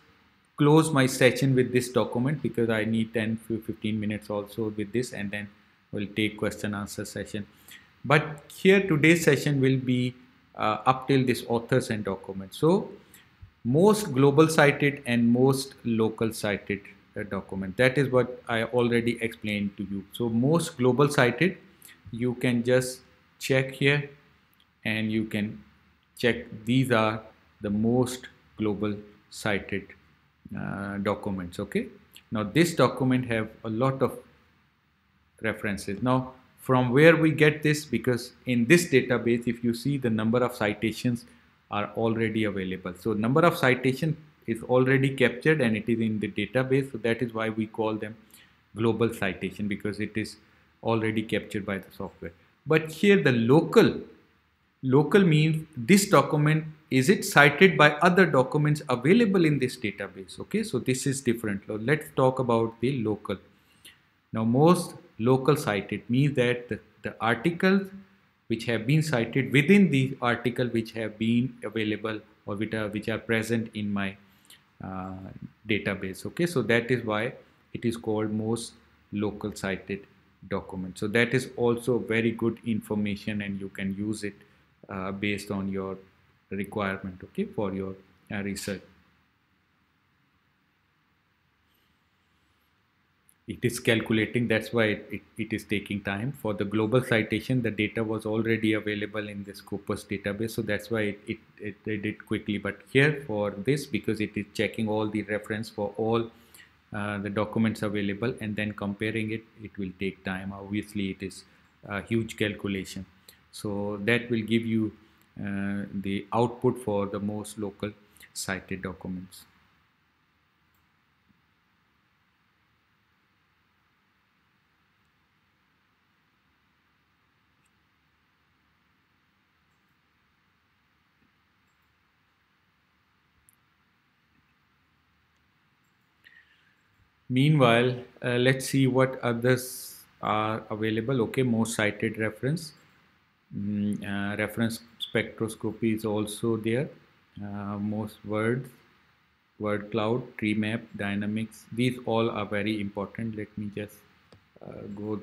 close my session with this document because I need 10 to 15 minutes also with this and then we'll take question answer session. But here today's session will be uh, up till this authors and documents. So most global cited and most local cited uh, document. That is what I already explained to you. So most global cited, you can just check here and you can check these are the most global cited uh, documents okay now this document have a lot of references now from where we get this because in this database if you see the number of citations are already available so number of citation is already captured and it is in the database so that is why we call them global citation because it is already captured by the software but here the local local means this document is it cited by other documents available in this database okay so this is different let's talk about the local now most local cited means that the, the articles which have been cited within the article which have been available or which are, which are present in my uh, database okay so that is why it is called most local cited document so that is also very good information and you can use it uh, based on your requirement okay for your uh, research it is calculating that's why it, it, it is taking time for the global citation the data was already available in the scopus database so that's why it, it, it did it quickly but here for this because it is checking all the reference for all uh, the documents available and then comparing it it will take time obviously it is a huge calculation so that will give you uh, the output for the most local cited documents. meanwhile uh, let's see what others are available okay most cited reference mm, uh, reference spectroscopy is also there uh, most words word cloud tree map dynamics these all are very important let me just uh, go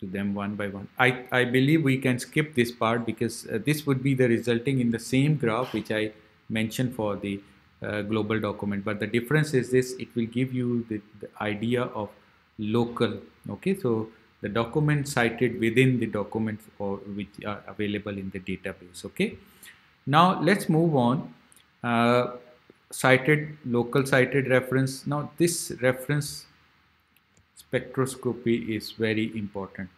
to them one by one i i believe we can skip this part because uh, this would be the resulting in the same graph which i mentioned for the uh, global document but the difference is this it will give you the, the idea of local okay so the document cited within the document or which are available in the database okay now let's move on uh, cited local cited reference now this reference spectroscopy is very important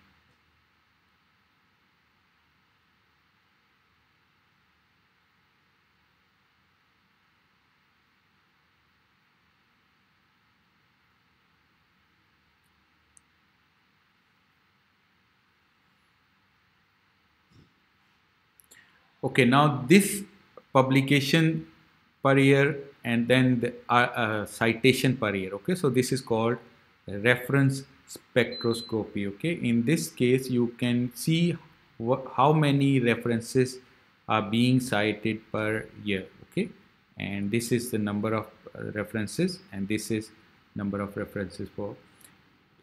okay now this publication per year and then the uh, uh, citation per year okay so this is called reference spectroscopy okay in this case you can see how many references are being cited per year okay and this is the number of uh, references and this is number of references for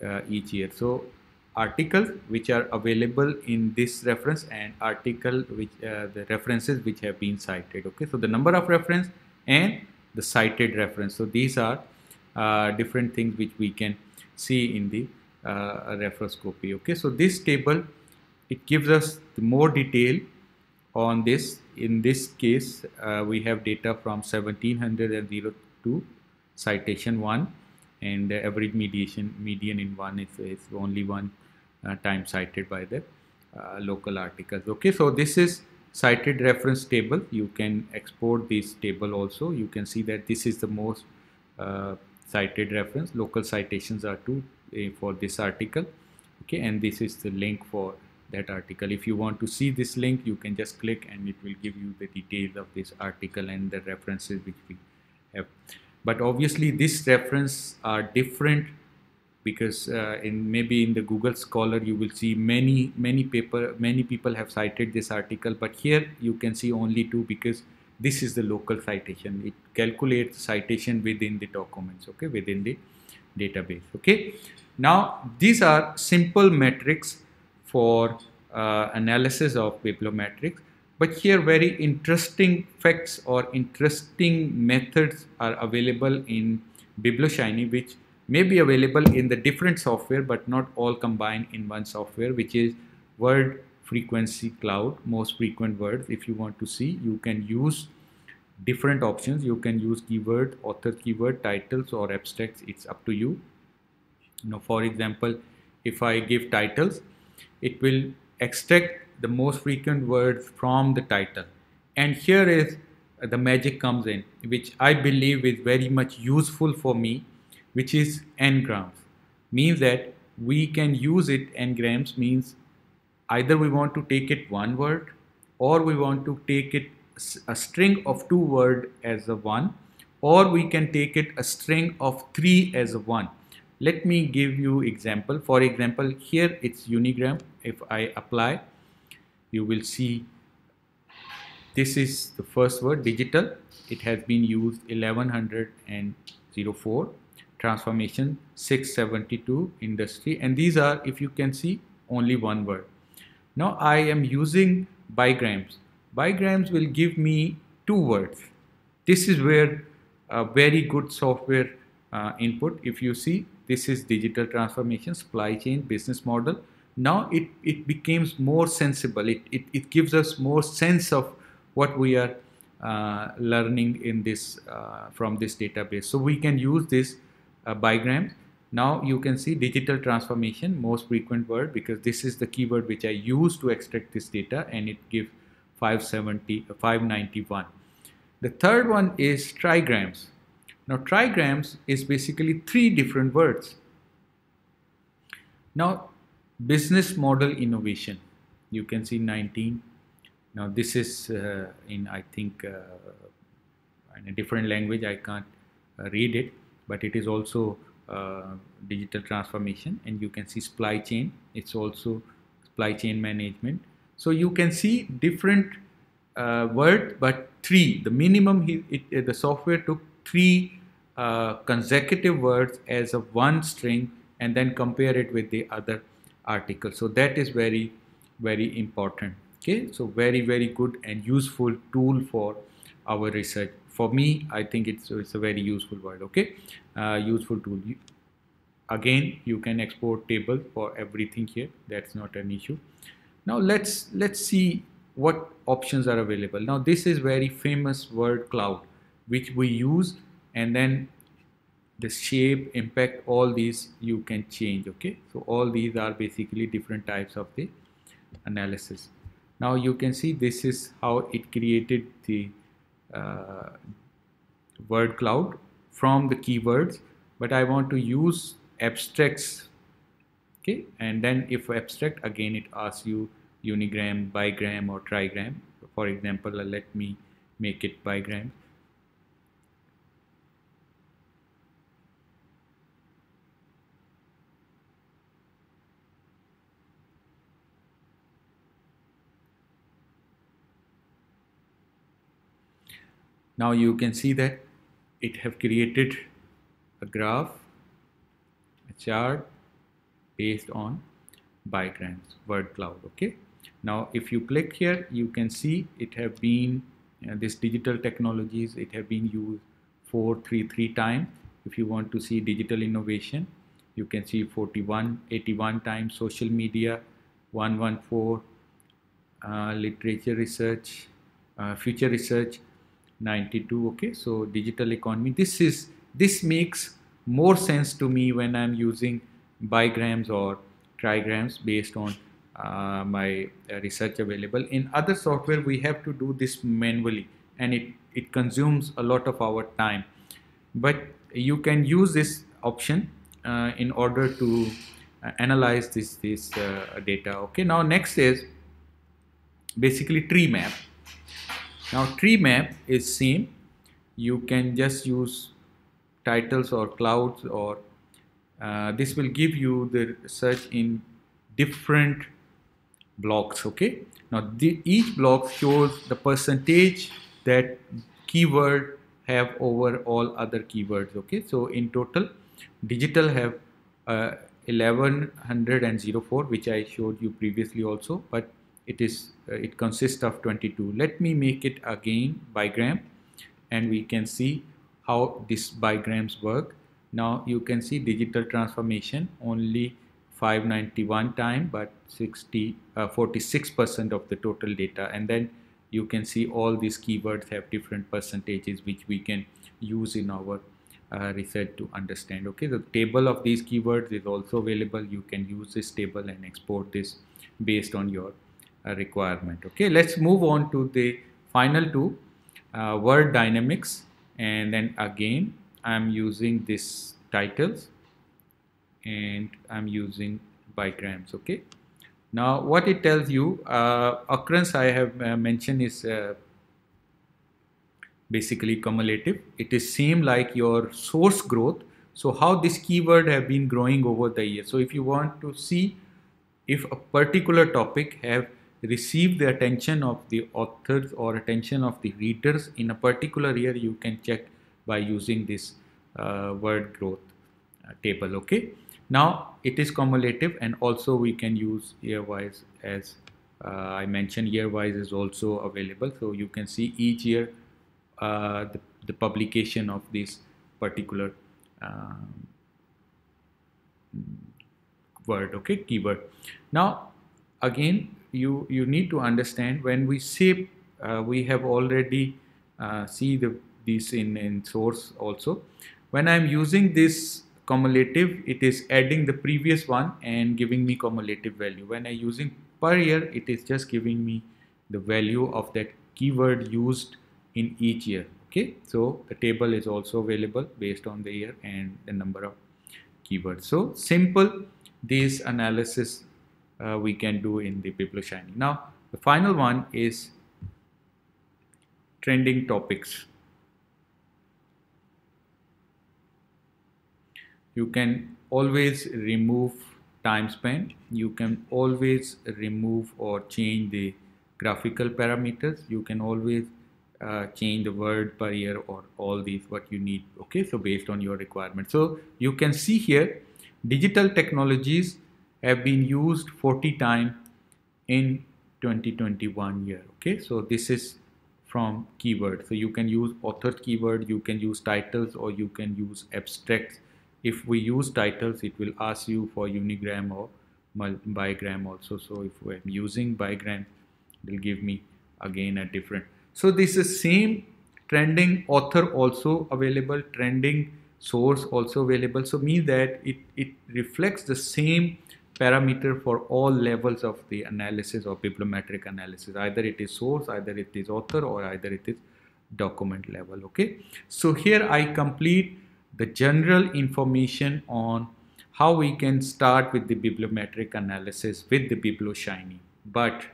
uh, each year so articles which are available in this reference and article which uh, the references which have been cited okay so the number of reference and the cited reference so these are uh, different things which we can see in the uh, referoscopy okay so this table it gives us more detail on this in this case uh, we have data from 1700 and 02 citation 1 and average mediation median in one is, is only one uh, time cited by the uh, local articles okay so this is cited reference table you can export this table also you can see that this is the most uh, cited reference local citations are two uh, for this article okay and this is the link for that article if you want to see this link you can just click and it will give you the details of this article and the references which we have but obviously these references are different because uh, in maybe in the Google Scholar you will see many many paper many people have cited this article but here you can see only two because this is the local citation it calculates citation within the documents okay within the database okay now these are simple metrics for uh, analysis of bibliometrics but here very interesting facts or interesting methods are available in Biblioshiny which may be available in the different software but not all combined in one software which is word frequency cloud most frequent words if you want to see you can use different options you can use keyword author keyword titles or abstracts it's up to you you for example if I give titles it will extract the most frequent words from the title. And here is uh, the magic comes in, which I believe is very much useful for me, which is n-grams. Means that we can use it, n-grams means either we want to take it one word or we want to take it a string of two word as a one or we can take it a string of three as a one. Let me give you example. For example, here it's unigram. If I apply, you will see this is the first word digital it has been used 1104 transformation 672 industry and these are if you can see only one word now I am using bigrams bigrams will give me two words this is where a very good software uh, input if you see this is digital transformation supply chain business model now it, it becomes more sensible. It, it, it gives us more sense of what we are uh, learning in this uh, from this database. So we can use this uh, bigram. Now you can see digital transformation, most frequent word because this is the keyword which I use to extract this data and it gives 570, 591. The third one is trigrams. Now trigrams is basically three different words. Now business model innovation you can see 19 now this is uh, in i think uh, in a different language i can't uh, read it but it is also uh, digital transformation and you can see supply chain it's also supply chain management so you can see different uh, words but three the minimum he, it, uh, the software took three uh, consecutive words as a one string and then compare it with the other article so that is very very important okay so very very good and useful tool for our research for me i think it's, it's a very useful word okay uh, useful tool again you can export table for everything here that's not an issue now let's let's see what options are available now this is very famous word cloud which we use and then the shape impact all these you can change okay so all these are basically different types of the analysis now you can see this is how it created the uh, word cloud from the keywords but I want to use abstracts okay and then if abstract again it asks you unigram bigram or trigram for example uh, let me make it bigram Now you can see that it have created a graph, a chart based on Bygrams word cloud. Okay. Now, if you click here, you can see it have been this digital technologies. It have been used four, three, three times. If you want to see digital innovation, you can see 41, 81 times social media, 114 uh, literature research, uh, future research, 92 okay so digital economy this is this makes more sense to me when i'm using bigrams or trigrams based on uh, my research available in other software we have to do this manually and it it consumes a lot of our time but you can use this option uh, in order to uh, analyze this this uh, data okay now next is basically tree map now tree map is same. You can just use titles or clouds or uh, this will give you the search in different blocks okay now the, each block shows the percentage that keyword have over all other keywords okay so in total digital have uh, 1104 which I showed you previously also but it is uh, it consists of 22 let me make it again bigram and we can see how these bigrams work now you can see digital transformation only 591 time but 60 46% uh, of the total data and then you can see all these keywords have different percentages which we can use in our uh, research to understand okay the table of these keywords is also available you can use this table and export this based on your uh, requirement. Okay, let's move on to the final two uh, word dynamics and then again I'm using this titles and I'm using bigrams okay now what it tells you uh, occurrence I have uh, mentioned is uh, basically cumulative it is same like your source growth so how this keyword have been growing over the years so if you want to see if a particular topic have receive the attention of the authors or attention of the readers in a particular year you can check by using this uh, word growth uh, table okay now it is cumulative and also we can use year wise as uh, I mentioned year wise is also available so you can see each year uh, the, the, publication of this particular um, word okay keyword now again you you need to understand when we shape uh, we have already uh, see the this in in source also when i'm using this cumulative it is adding the previous one and giving me cumulative value when i using per year it is just giving me the value of that keyword used in each year okay so the table is also available based on the year and the number of keywords so simple this analysis uh, we can do in the Biblioshiny. Now, the final one is trending topics. You can always remove time spent. You can always remove or change the graphical parameters. You can always uh, change the word per year or all these what you need. Okay, so based on your requirement. So you can see here digital technologies have been used 40 times in 2021 year okay so this is from keyword so you can use author keyword you can use titles or you can use abstracts if we use titles it will ask you for unigram or bigram also so if I'm using bigram it will give me again a different so this is same trending author also available trending source also available so mean that it it reflects the same parameter for all levels of the analysis or bibliometric analysis either it is source either it is author or either it is document level okay so here I complete the general information on how we can start with the bibliometric analysis with the BiblioShiny but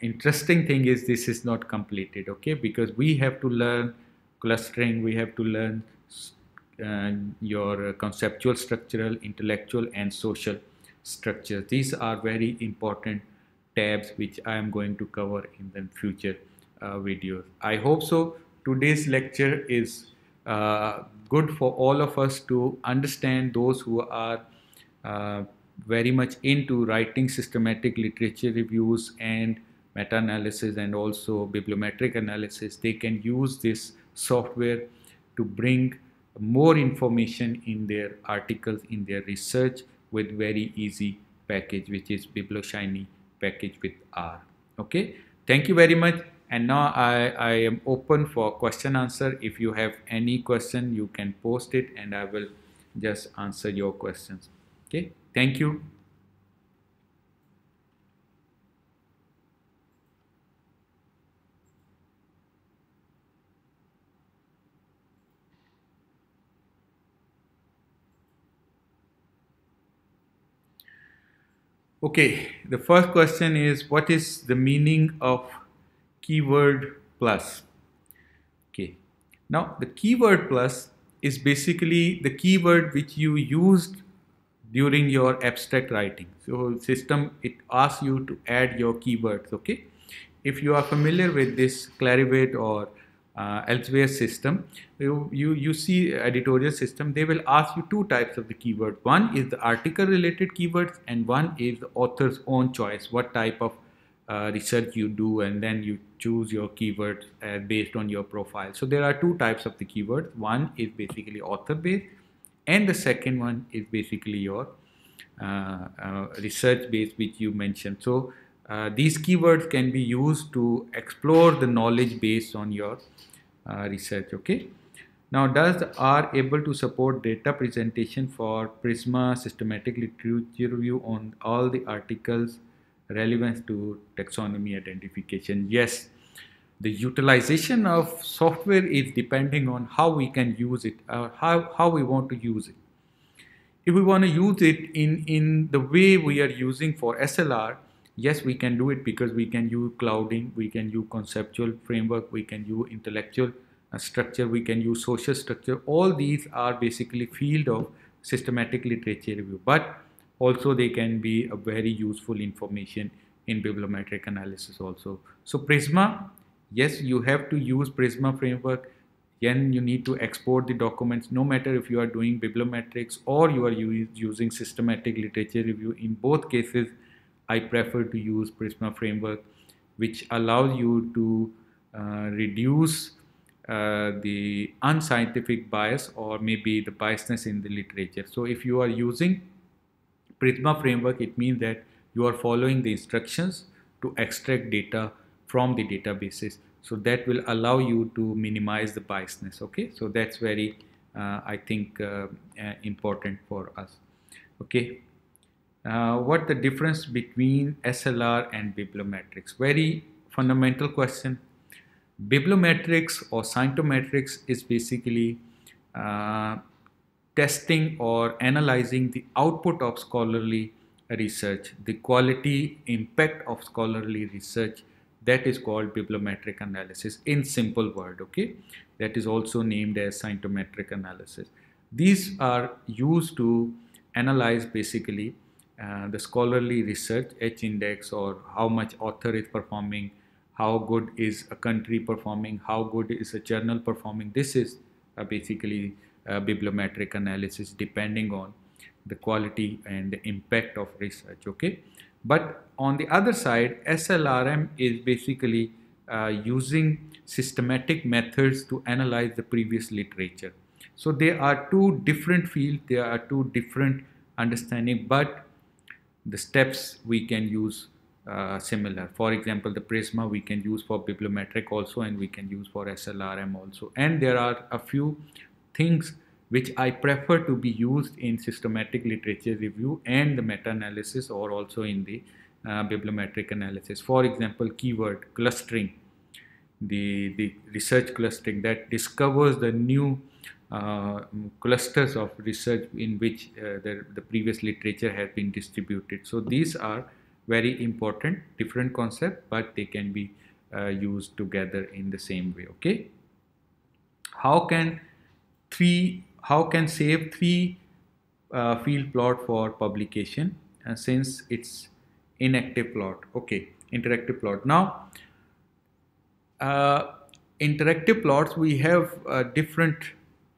interesting thing is this is not completed okay because we have to learn clustering we have to learn uh, your conceptual structural intellectual and social structure these are very important tabs which I am going to cover in the future uh, videos. I hope so. Today's lecture is uh, good for all of us to understand those who are uh, very much into writing systematic literature reviews and meta-analysis and also bibliometric analysis. They can use this software to bring more information in their articles, in their research with very easy package, which is BiblioShiny package with R. Okay, thank you very much. And now I, I am open for question answer. If you have any question, you can post it and I will just answer your questions. Okay, thank you. Okay, the first question is what is the meaning of keyword plus? Okay, now the keyword plus is basically the keyword which you used during your abstract writing. So system, it asks you to add your keywords, okay? If you are familiar with this Clarivate or uh, elsewhere system you, you, you see editorial system they will ask you two types of the keyword one is the article related keywords and one is the author's own choice what type of uh, research you do and then you choose your keywords uh, based on your profile so there are two types of the keywords one is basically author based and the second one is basically your uh, uh, research based which you mentioned so uh, these keywords can be used to explore the knowledge based on your uh, research okay now does are able to support data presentation for prisma systematic literature review on all the articles relevance to taxonomy identification yes the utilization of software is depending on how we can use it or uh, how, how we want to use it if we want to use it in in the way we are using for slr yes we can do it because we can use clouding we can use conceptual framework we can use intellectual uh, structure we can use social structure all these are basically field of systematic literature review but also they can be a very useful information in bibliometric analysis also so prisma yes you have to use prisma framework then you need to export the documents no matter if you are doing bibliometrics or you are using systematic literature review in both cases I prefer to use Prisma framework, which allows you to uh, reduce uh, the unscientific bias or maybe the biasness in the literature. So if you are using Prisma framework, it means that you are following the instructions to extract data from the databases. So that will allow you to minimize the biasness. Okay, so that's very, uh, I think, uh, uh, important for us. Okay uh, what the difference between SLR and bibliometrics. Very fundamental question. Bibliometrics or scientometrics is basically uh, testing or analyzing the output of scholarly research, the quality impact of scholarly research that is called bibliometric analysis in simple word okay that is also named as scientometric analysis these are used to analyze basically uh, the scholarly research H index or how much author is performing, how good is a country performing, how good is a journal performing. This is uh, basically a uh, bibliometric analysis depending on the quality and the impact of research. Okay, but on the other side, SLRM is basically using systematic methods to analyze the previous literature. So there are two different fields, there are two different understanding, but the steps we can use uh, similar. For example, the Prisma we can use for bibliometric also and we can use for SLRM also. And there are a few things which I prefer to be used in systematic literature review and the meta-analysis or also in the uh, bibliometric analysis. For example, keyword clustering, the, the research clustering that discovers the new uh, clusters of research in which uh, the, the previous literature has been distributed. So these are very important different concept but they can be uh, used together in the same way okay how can three how can save three uh, field plot for publication and since it's inactive plot okay interactive plot now uh, interactive plots we have uh, different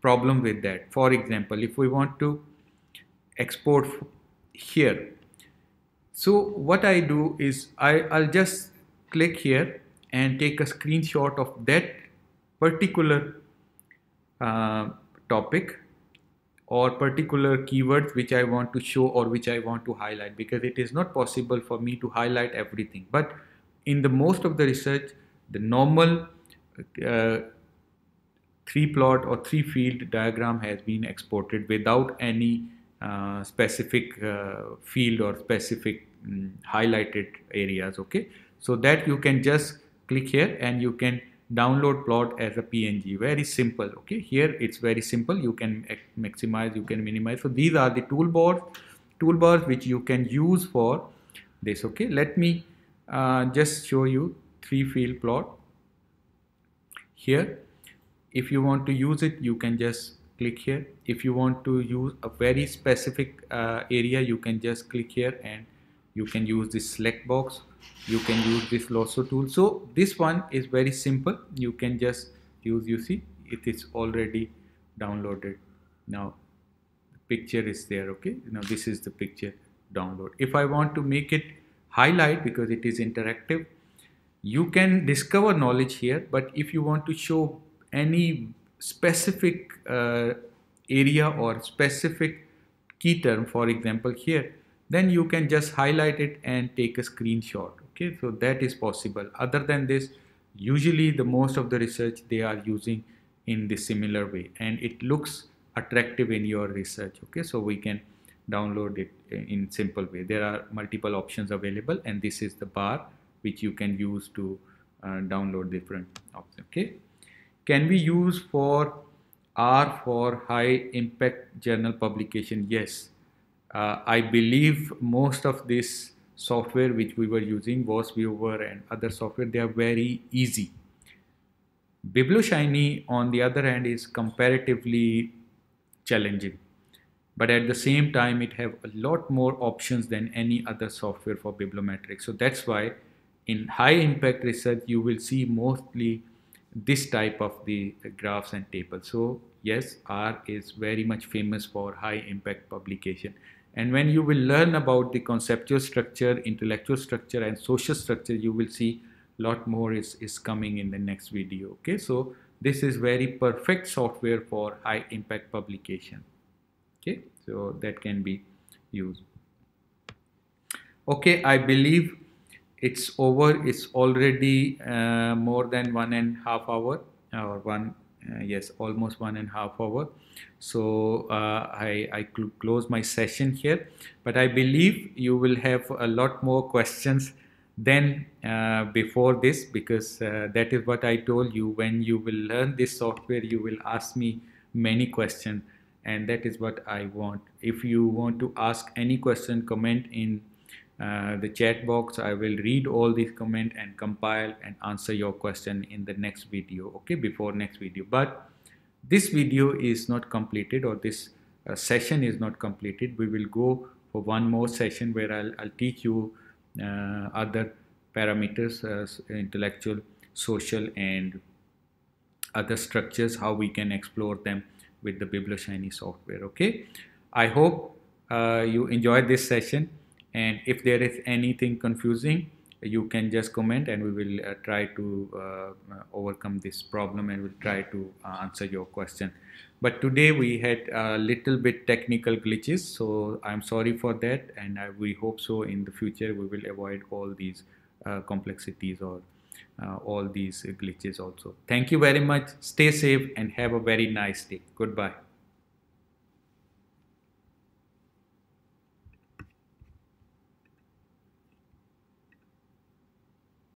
problem with that. For example, if we want to export here, so what I do is I, I'll just click here and take a screenshot of that particular uh, topic or particular keywords which I want to show or which I want to highlight because it is not possible for me to highlight everything. But in the most of the research, the normal uh, three plot or three field diagram has been exported without any uh, specific uh, field or specific um, highlighted areas okay so that you can just click here and you can download plot as a png very simple okay here it's very simple you can maximize you can minimize so these are the toolbars toolbars which you can use for this okay let me uh, just show you three field plot here if you want to use it you can just click here if you want to use a very specific uh, area you can just click here and you can use this select box you can use this lasso tool so this one is very simple you can just use you see it is already downloaded now the picture is there okay now this is the picture download if I want to make it highlight because it is interactive you can discover knowledge here but if you want to show any specific uh, area or specific key term for example here then you can just highlight it and take a screenshot okay so that is possible other than this usually the most of the research they are using in the similar way and it looks attractive in your research okay so we can download it uh, in simple way there are multiple options available and this is the bar which you can use to uh, download different options okay can we use for R for high impact journal publication? Yes. Uh, I believe most of this software which we were using was viewer and other software, they are very easy. BiblioShiny on the other hand is comparatively challenging but at the same time it have a lot more options than any other software for bibliometrics so that's why in high impact research you will see mostly this type of the graphs and tables. So yes, R is very much famous for high impact publication. And when you will learn about the conceptual structure, intellectual structure and social structure, you will see a lot more is, is coming in the next video. Okay, so this is very perfect software for high impact publication. Okay, so that can be used. Okay, I believe it's over it's already uh, more than one and half hour or one uh, yes almost one and half hour so uh, I, I cl close my session here but I believe you will have a lot more questions than uh, before this because uh, that is what I told you when you will learn this software you will ask me many questions and that is what I want if you want to ask any question comment in uh, the chat box. I will read all these comment and compile and answer your question in the next video, okay, before next video. But this video is not completed or this uh, session is not completed. We will go for one more session where I'll, I'll teach you uh, other parameters, uh, intellectual, social and other structures, how we can explore them with the Biblioshiny software, okay? I hope uh, you enjoyed this session and if there is anything confusing you can just comment and we will uh, try to uh, overcome this problem and we'll try to uh, answer your question but today we had a little bit technical glitches so i'm sorry for that and I, we hope so in the future we will avoid all these uh, complexities or uh, all these glitches also thank you very much stay safe and have a very nice day goodbye